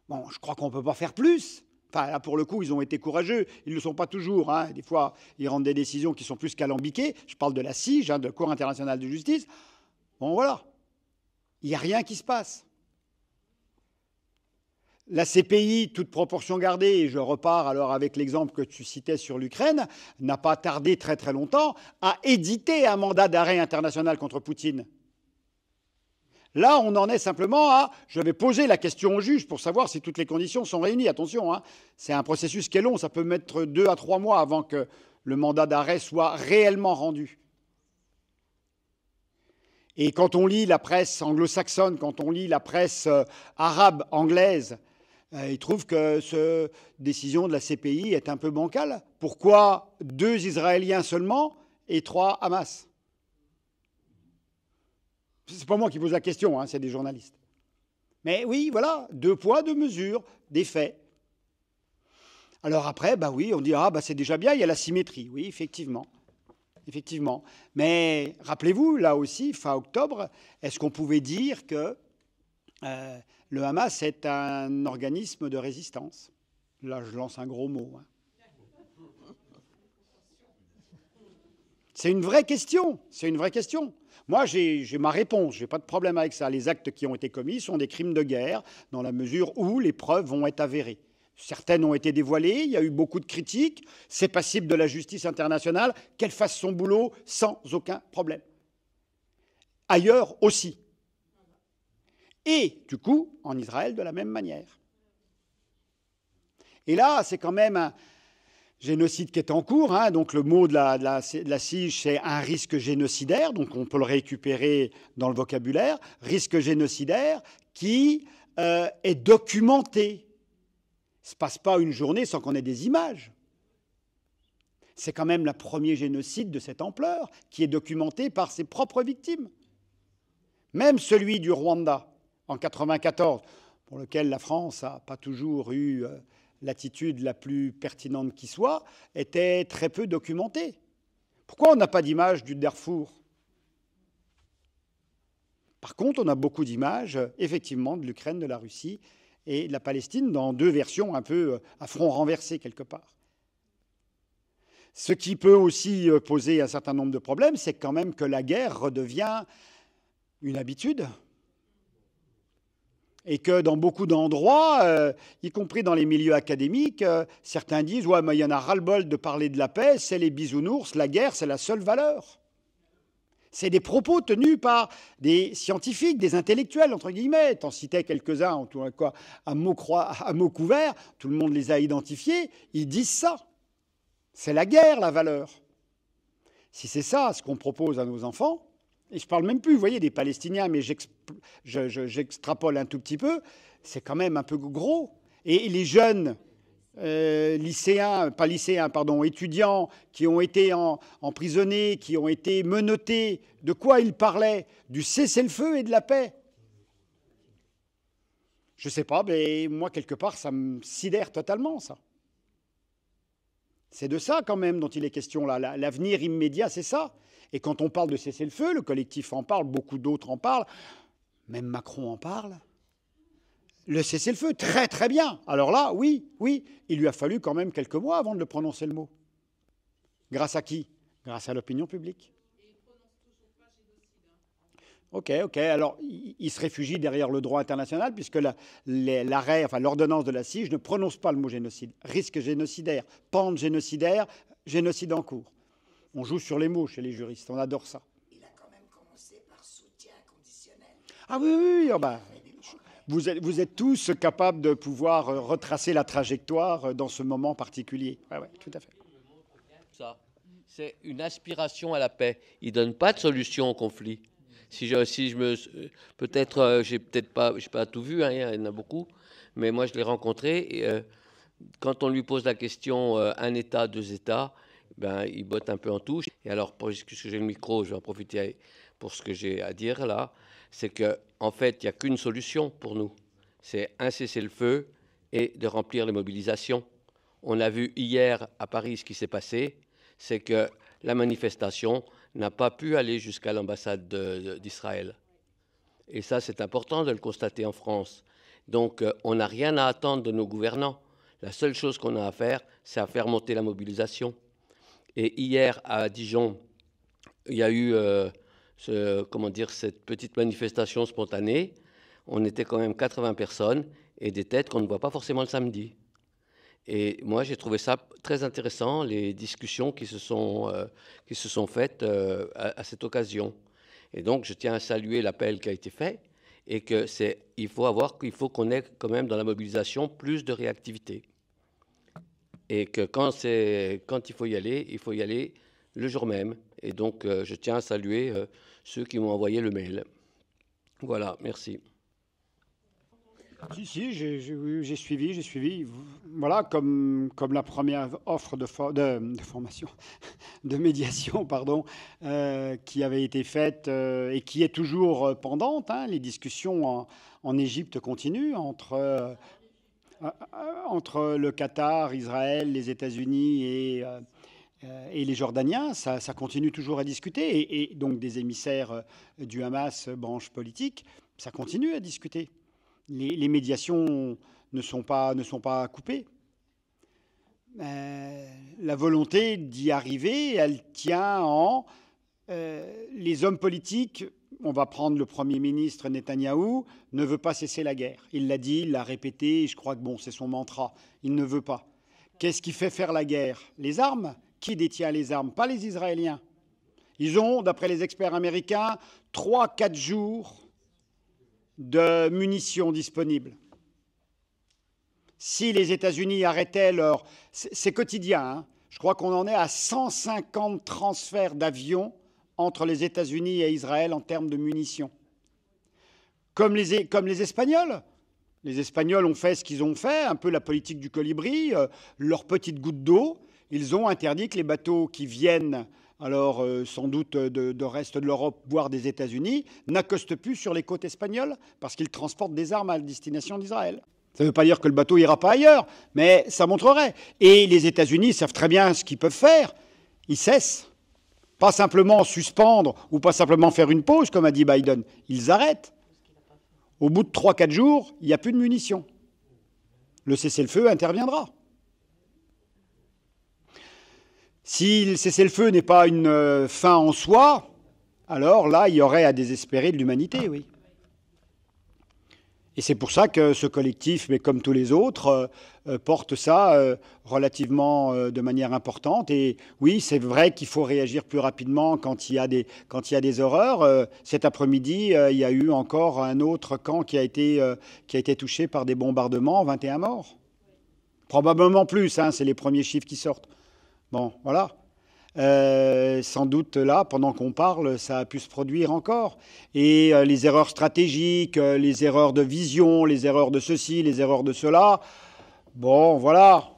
Bon, je crois qu'on ne peut pas faire plus. Enfin, là, pour le coup, ils ont été courageux. Ils ne le sont pas toujours. Hein. Des fois, ils rendent des décisions qui sont plus qu'alambiquées. Je parle de la cij, hein, de la Cour internationale de justice. Bon, voilà. Il n'y a rien qui se passe. La CPI, toute proportion gardée, et je repars alors avec l'exemple que tu citais sur l'Ukraine, n'a pas tardé très très longtemps à éditer un mandat d'arrêt international contre Poutine. Là, on en est simplement à, je vais poser la question au juge pour savoir si toutes les conditions sont réunies. Attention, hein. c'est un processus qui est long, ça peut mettre deux à trois mois avant que le mandat d'arrêt soit réellement rendu. Et quand on lit la presse anglo-saxonne, quand on lit la presse euh, arabe anglaise, euh, il trouve que cette décision de la CPI est un peu bancale. Pourquoi deux Israéliens seulement et trois Hamas C'est pas moi qui pose la question, hein, c'est des journalistes. Mais oui, voilà, deux poids, deux mesures, des faits. Alors après, bah oui, on dit ah bah c'est déjà bien, il y a la symétrie, oui effectivement, effectivement. Mais rappelez-vous là aussi fin octobre, est-ce qu'on pouvait dire que euh, le Hamas est un organisme de résistance. Là, je lance un gros mot. Hein. C'est une vraie question. C'est une vraie question. Moi, j'ai ma réponse. Je n'ai pas de problème avec ça. Les actes qui ont été commis sont des crimes de guerre, dans la mesure où les preuves vont être avérées. Certaines ont été dévoilées, il y a eu beaucoup de critiques, c'est passible de la justice internationale, qu'elle fasse son boulot sans aucun problème. Ailleurs aussi et du coup en Israël de la même manière. Et là, c'est quand même un génocide qui est en cours. Hein. donc le mot de la, CIGE, c'est un risque génocidaire, donc on peut le récupérer dans le vocabulaire, risque génocidaire qui euh, est documenté. Il ne se passe pas une journée sans qu'on ait des images. C'est quand même le premier génocide de cette ampleur qui est documenté par ses propres victimes. Même celui du Rwanda, en 1994, pour lequel la France n'a pas toujours eu euh, l'attitude la plus pertinente qui soit, était très peu documentée. Pourquoi on n'a pas d'image du Darfour Par contre, on a beaucoup d'images, euh, effectivement, de l'Ukraine, de la Russie et de la Palestine, dans deux versions un peu euh, à front renversé quelque part. Ce qui peut aussi poser un certain nombre de problèmes, c'est quand même que la guerre redevient une habitude, et que dans beaucoup d'endroits, euh, y compris dans les milieux académiques, euh, certains disent Ouais, mais il y en a ras-le-bol de parler de la paix, c'est les bisounours, la guerre, c'est la seule valeur. C'est des propos tenus par des scientifiques, des intellectuels, entre guillemets. T'en citais quelques-uns, en tout cas, à à mots couverts, tout le monde les a identifiés. Ils disent ça. C'est la guerre, la valeur. Si c'est ça ce qu'on propose à nos enfants, et je parle même plus, vous voyez, des Palestiniens, mais j'extrapole un tout petit peu. C'est quand même un peu gros. Et les jeunes euh, lycéens, pas lycéens, pardon, étudiants qui ont été emprisonnés, qui ont été menottés, de quoi ils parlaient Du cessez-le-feu et de la paix. Je ne sais pas, mais moi, quelque part, ça me sidère totalement, ça. C'est de ça, quand même, dont il est question là. L'avenir immédiat, c'est ça. Et quand on parle de cesser le feu, le collectif en parle, beaucoup d'autres en parlent, même Macron en parle. Le cesser le feu, très très bien. Alors là, oui, oui, il lui a fallu quand même quelques mois avant de le prononcer le mot. Grâce à qui Grâce à l'opinion publique. Ok, ok. Alors, il se réfugie derrière le droit international puisque l'arrêt, enfin l'ordonnance de la CIG ne prononce pas le mot génocide. Risque génocidaire, pente génocidaire, génocide en cours. On joue sur les mots chez les juristes, on adore ça. Il a quand même commencé par soutien conditionnel. Ah oui, oui, oui oh bah. vous, êtes, tous capables de pouvoir euh, retracer la trajectoire euh, dans ce moment particulier. Oui, ouais, tout à fait. Ça, c'est une aspiration à la paix. Il ne donne pas de solution au conflit. Si je, je me, peut-être, euh, j'ai peut-être pas, pas tout vu, hein, il y en a beaucoup, mais moi je l'ai rencontré. quand on lui pose la question un État, deux États, ben, il botte un peu en touche. Et alors, puisque j'ai le micro, je vais en profiter pour ce que j'ai à dire là. C'est qu'en en fait, il n'y a qu'une solution pour nous. C'est un le feu et de remplir les mobilisations. On a vu hier à Paris ce qui s'est passé. C'est que la manifestation n'a pas pu aller jusqu'à l'ambassade d'Israël. Et ça, c'est important de le constater en France. Donc, euh, on n'a rien à attendre de nos gouvernants. La seule chose qu'on a à faire, c'est à faire monter la mobilisation. Et hier, à Dijon, il y a eu euh, comment dire, cette petite manifestation spontanée. On était quand même 80 personnes et des têtes qu'on ne voit pas forcément le samedi. Et moi, j'ai trouvé ça très intéressant, les discussions qui se sont, euh, qui se sont faites euh, à, cette occasion. Et donc, je tiens à saluer l'appel qui a été fait et que faut qu'il faut qu'on ait quand même dans la mobilisation plus de réactivité et que quand, quand il faut y aller, il faut y aller le jour même. Et donc, euh, je tiens à saluer euh, ceux qui m'ont envoyé le mail. Voilà, merci. Si, si, j'ai suivi, j'ai suivi. Voilà, comme, la première offre de, formation, de médiation, pardon, euh, qui avait été faite et qui est toujours pendante. Hein. les discussions en Égypte continuent entre euh, euh, entre le Qatar, Israël, les États-Unis et, euh, et, les Jordaniens, ça, continue toujours à discuter. Et, donc des émissaires du Hamas, branche politique, ça continue à discuter. Les, médiations ne sont pas, ne sont pas coupées. la volonté d'y arriver, elle tient en les hommes politiques on va prendre le Premier ministre Netanyahou, ne veut pas cesser la guerre. Il l'a dit, il l'a répété, et je crois que bon, c'est son mantra. Il ne veut pas. Qu'est-ce qui fait faire la guerre Les armes Qui détient les armes Pas les Israéliens. Ils ont, d'après les experts américains, 3-4 jours de munitions disponibles. Si les États-Unis arrêtaient leur... C'est quotidien, hein. je crois qu'on en est à 150 transferts d'avions entre les États-Unis et Israël en termes de munitions. Comme les, e, comme les Espagnols. Les Espagnols ont fait ce qu'ils ont fait, un peu la politique du colibri, euh, leur petite goutte d'eau. Ils ont interdit que les bateaux qui viennent, alors euh, sans doute de, reste de l'Europe, voire des États-Unis, n'accostent plus sur les côtes espagnoles parce qu'ils transportent des armes à destination d'Israël. Ça ne veut pas dire que le bateau ira pas ailleurs, mais ça montrerait. Et les États-Unis savent très bien ce qu'ils peuvent faire. Ils cessent pas simplement suspendre ou pas simplement faire une pause, comme a dit Biden. Ils arrêtent. Au bout de 3-4 jours, il n'y a plus de munitions. Le cessez-le-feu interviendra. Si le cessez-le-feu n'est pas une euh, fin en soi, alors là, il y aurait à désespérer de l'humanité, oui. Et c'est pour ça que ce collectif, mais comme tous les autres, euh, euh, porte ça euh, relativement de manière importante. Et oui, c'est vrai qu'il faut réagir plus rapidement quand il y a des, quand il y des horreurs. cet après-midi, il y a eu encore un autre camp qui a, été, qui a été touché par des bombardements, 21 morts. Probablement plus, hein, c'est les premiers chiffres qui sortent. Bon, voilà. Euh, sans doute là, pendant qu'on parle, ça a pu se produire encore. Et euh, les erreurs stratégiques, euh, les erreurs de vision, les erreurs de ceci, les erreurs de cela, bon, voilà.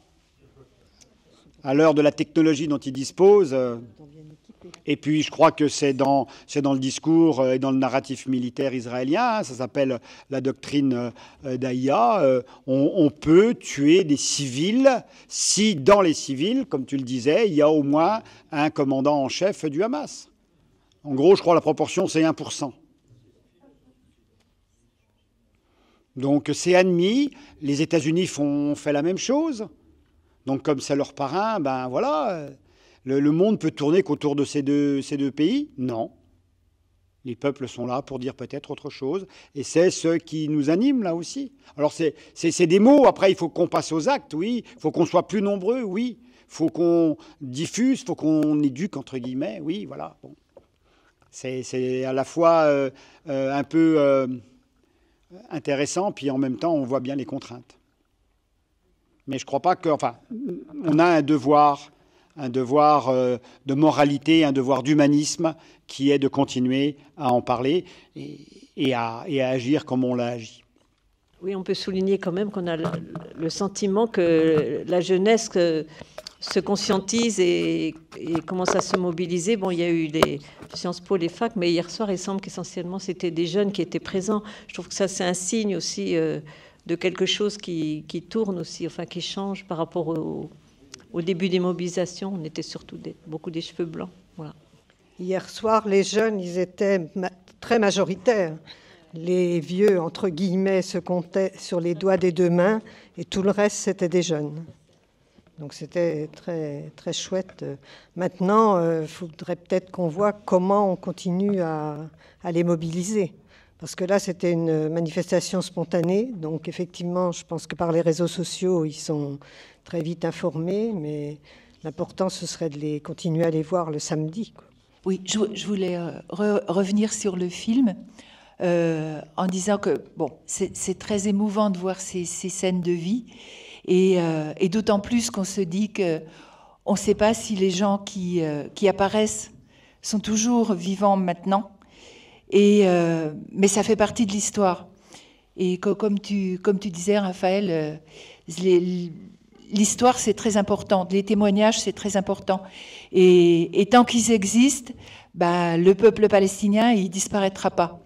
À l'heure de la technologie dont ils disposent, et puis, je crois que c'est dans, le discours euh, et dans le narratif militaire israélien. Hein, ça s'appelle la doctrine euh, d'Aïa. Euh, on, peut tuer des civils si, dans les civils, comme tu le disais, il y a au moins un commandant en chef du Hamas. En gros, je crois que la proportion, c'est 1%. Donc c'est admis, les États-Unis font, fait la même chose. Donc comme c'est leur parrain, ben voilà, le, monde peut tourner qu'autour de ces deux, ces deux pays Non. Les peuples sont là pour dire peut-être autre chose, et c'est ce qui nous anime là aussi. Alors c'est des mots, après il faut qu'on passe aux actes, oui, il faut qu'on soit plus nombreux, oui, il faut qu'on diffuse, il faut qu'on éduque, entre guillemets, oui, voilà. Bon. C'est à la fois euh, euh, un peu euh, intéressant, puis en même temps on voit bien les contraintes. Mais je ne crois pas que, enfin, on a un devoir un devoir euh, de moralité, un devoir d'humanisme qui est de continuer à en parler et, à, agir comme on l'a agi. Oui, on peut souligner quand même qu'on a le sentiment que la jeunesse euh, se conscientise et, commence à se mobiliser. Bon, il y a eu les Sciences Po, les facs, mais hier soir, il semble qu'essentiellement, c'était des jeunes qui étaient présents. Je trouve que ça, c'est un signe aussi euh, de quelque chose qui, qui, tourne aussi, enfin, qui change par rapport aux, au début des mobilisations, on était surtout beaucoup des cheveux blancs. Hier soir, les jeunes, ils étaient très majoritaires. Les vieux, entre guillemets, se comptaient sur les doigts des deux mains et tout le reste, c'était des jeunes. Donc c'était très, très chouette. Maintenant, il euh, faudrait peut-être qu'on voit comment on continue à les mobiliser parce que là, c'était une manifestation spontanée. Donc, effectivement, je pense que par les réseaux sociaux, ils sont très vite informés, mais l'important, ce serait de les continuer à les voir le samedi. Oui, je, voulais euh, revenir sur le film euh, en disant que, bon, c'est très émouvant de voir ces, scènes de vie, euh, et, d'autant plus qu'on se dit que on ne sait pas si les gens qui, qui apparaissent sont toujours vivants maintenant et, euh, mais ça fait partie de l'histoire. Et comme, tu, comme tu disais, Raphaël, euh, l'histoire, c'est très important. Les témoignages, c'est très important. Et, tant qu'ils existent, bah, le peuple palestinien, il disparaîtra pas.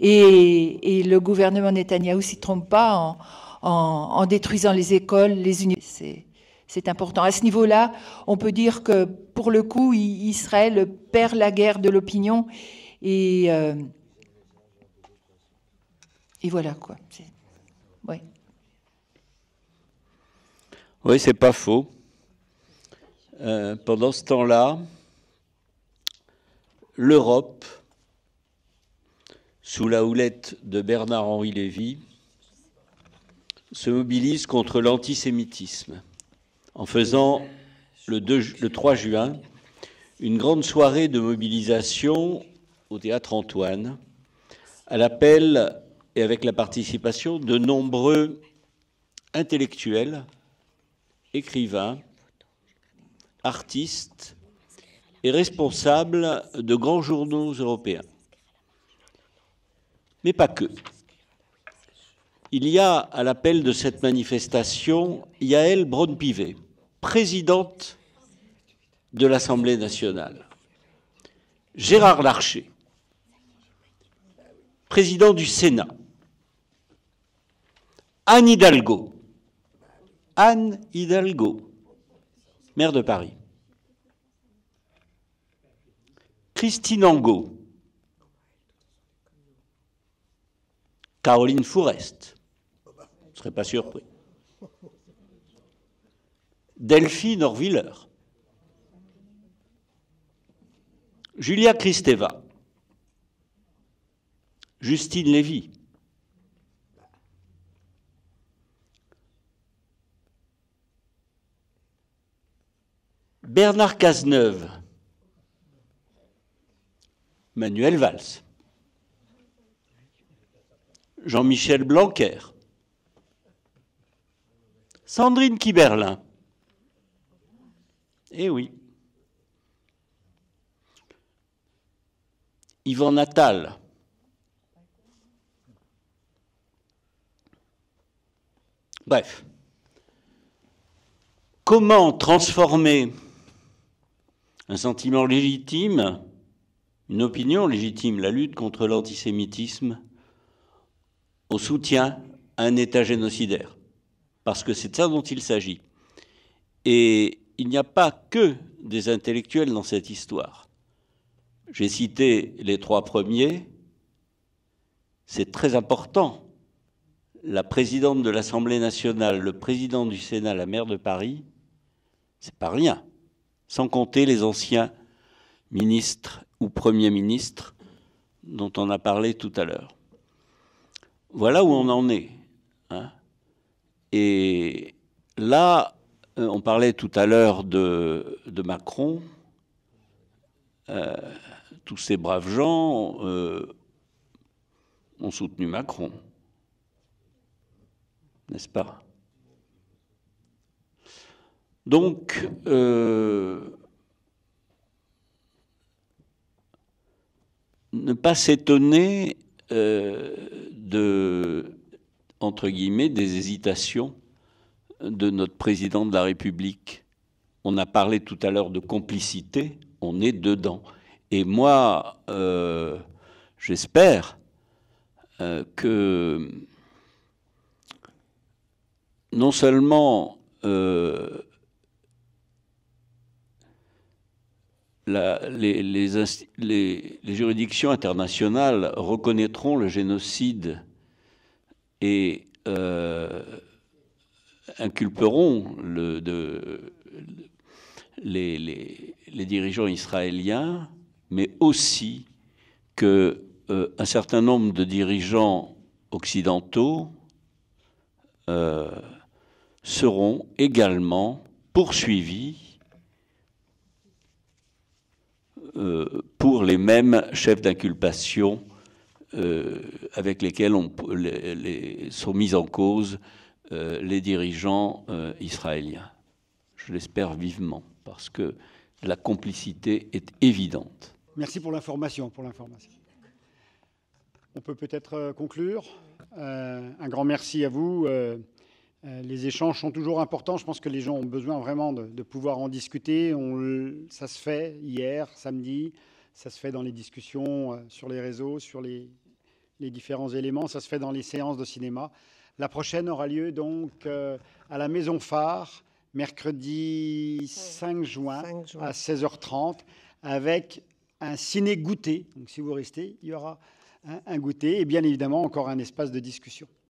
Et, le gouvernement Netanyahou s'y trompe pas en, en, détruisant les écoles, les universités. C'est important. À ce niveau-là, on peut dire que pour le coup, Israël perd la guerre de l'opinion euh, et, voilà quoi. Oui, Oui, c'est pas faux. Euh, pendant ce temps-là, l'Europe, sous la houlette de Bernard-Henri Lévy, se mobilise contre l'antisémitisme en faisant le, 2, le 3 juin une grande soirée de mobilisation théâtre Antoine, à l'appel et avec la participation de nombreux intellectuels, écrivains, artistes et responsables de grands journaux européens. Mais pas que. Il y a, à l'appel de cette manifestation, Yael Braun-Pivet, présidente de l'Assemblée nationale, Gérard Larcher, président du Sénat. Anne Hidalgo. Anne Hidalgo, maire de Paris. Christine Angot. Caroline Fourest. Je ne pas surpris. Delphine Orwiller, Julia Kristeva. Justine Lévy. Bernard Cazeneuve. Manuel Valls. Jean-Michel Blanquer. Sandrine Kiberlin. Eh oui. Yvan Natal. Bref, comment transformer un sentiment légitime, une opinion légitime, la lutte contre l'antisémitisme, au soutien à un État génocidaire Parce que c'est de ça dont il s'agit. Et il n'y a pas que des intellectuels dans cette histoire. J'ai cité les trois premiers. C'est très important la présidente de l'Assemblée nationale, le président du Sénat, la maire de Paris, c'est pas rien. Sans compter les anciens ministres ou premiers ministres dont on a parlé tout à l'heure. Voilà où on en est. Hein. Et là, euh, on parlait tout à l'heure de, Macron. Euh, tous ces braves gens euh, ont soutenu Macron n'est-ce pas Donc, euh, ne pas s'étonner euh, de, entre guillemets, des hésitations de notre président de la République. On a parlé tout à l'heure de complicité, on est dedans. Et moi, euh, j'espère que non seulement euh, les, juridictions internationales reconnaîtront le génocide et euh, inculperont les, dirigeants israéliens, mais aussi qu'un euh, un certain nombre de dirigeants occidentaux seront également poursuivis euh, pour les mêmes chefs d'inculpation euh, avec lesquels sont mis en cause euh, les dirigeants israéliens. Je l'espère vivement, parce que la complicité est évidente. Merci pour l'information. Pour l'information. On peut peut-être conclure. un grand merci à vous. Euh, les échanges sont toujours importants. Je pense que les gens ont besoin vraiment de, pouvoir en discuter. ça se fait hier, samedi. Ça se fait dans les discussions euh, sur les réseaux, sur les, différents éléments. Ça se fait dans les séances de cinéma. La prochaine aura lieu donc euh, à la Maison Phare, mercredi 5 juin, à 16h30, avec un ciné-goûter. Donc si vous restez, il y aura un goûter et bien évidemment encore un espace de discussion.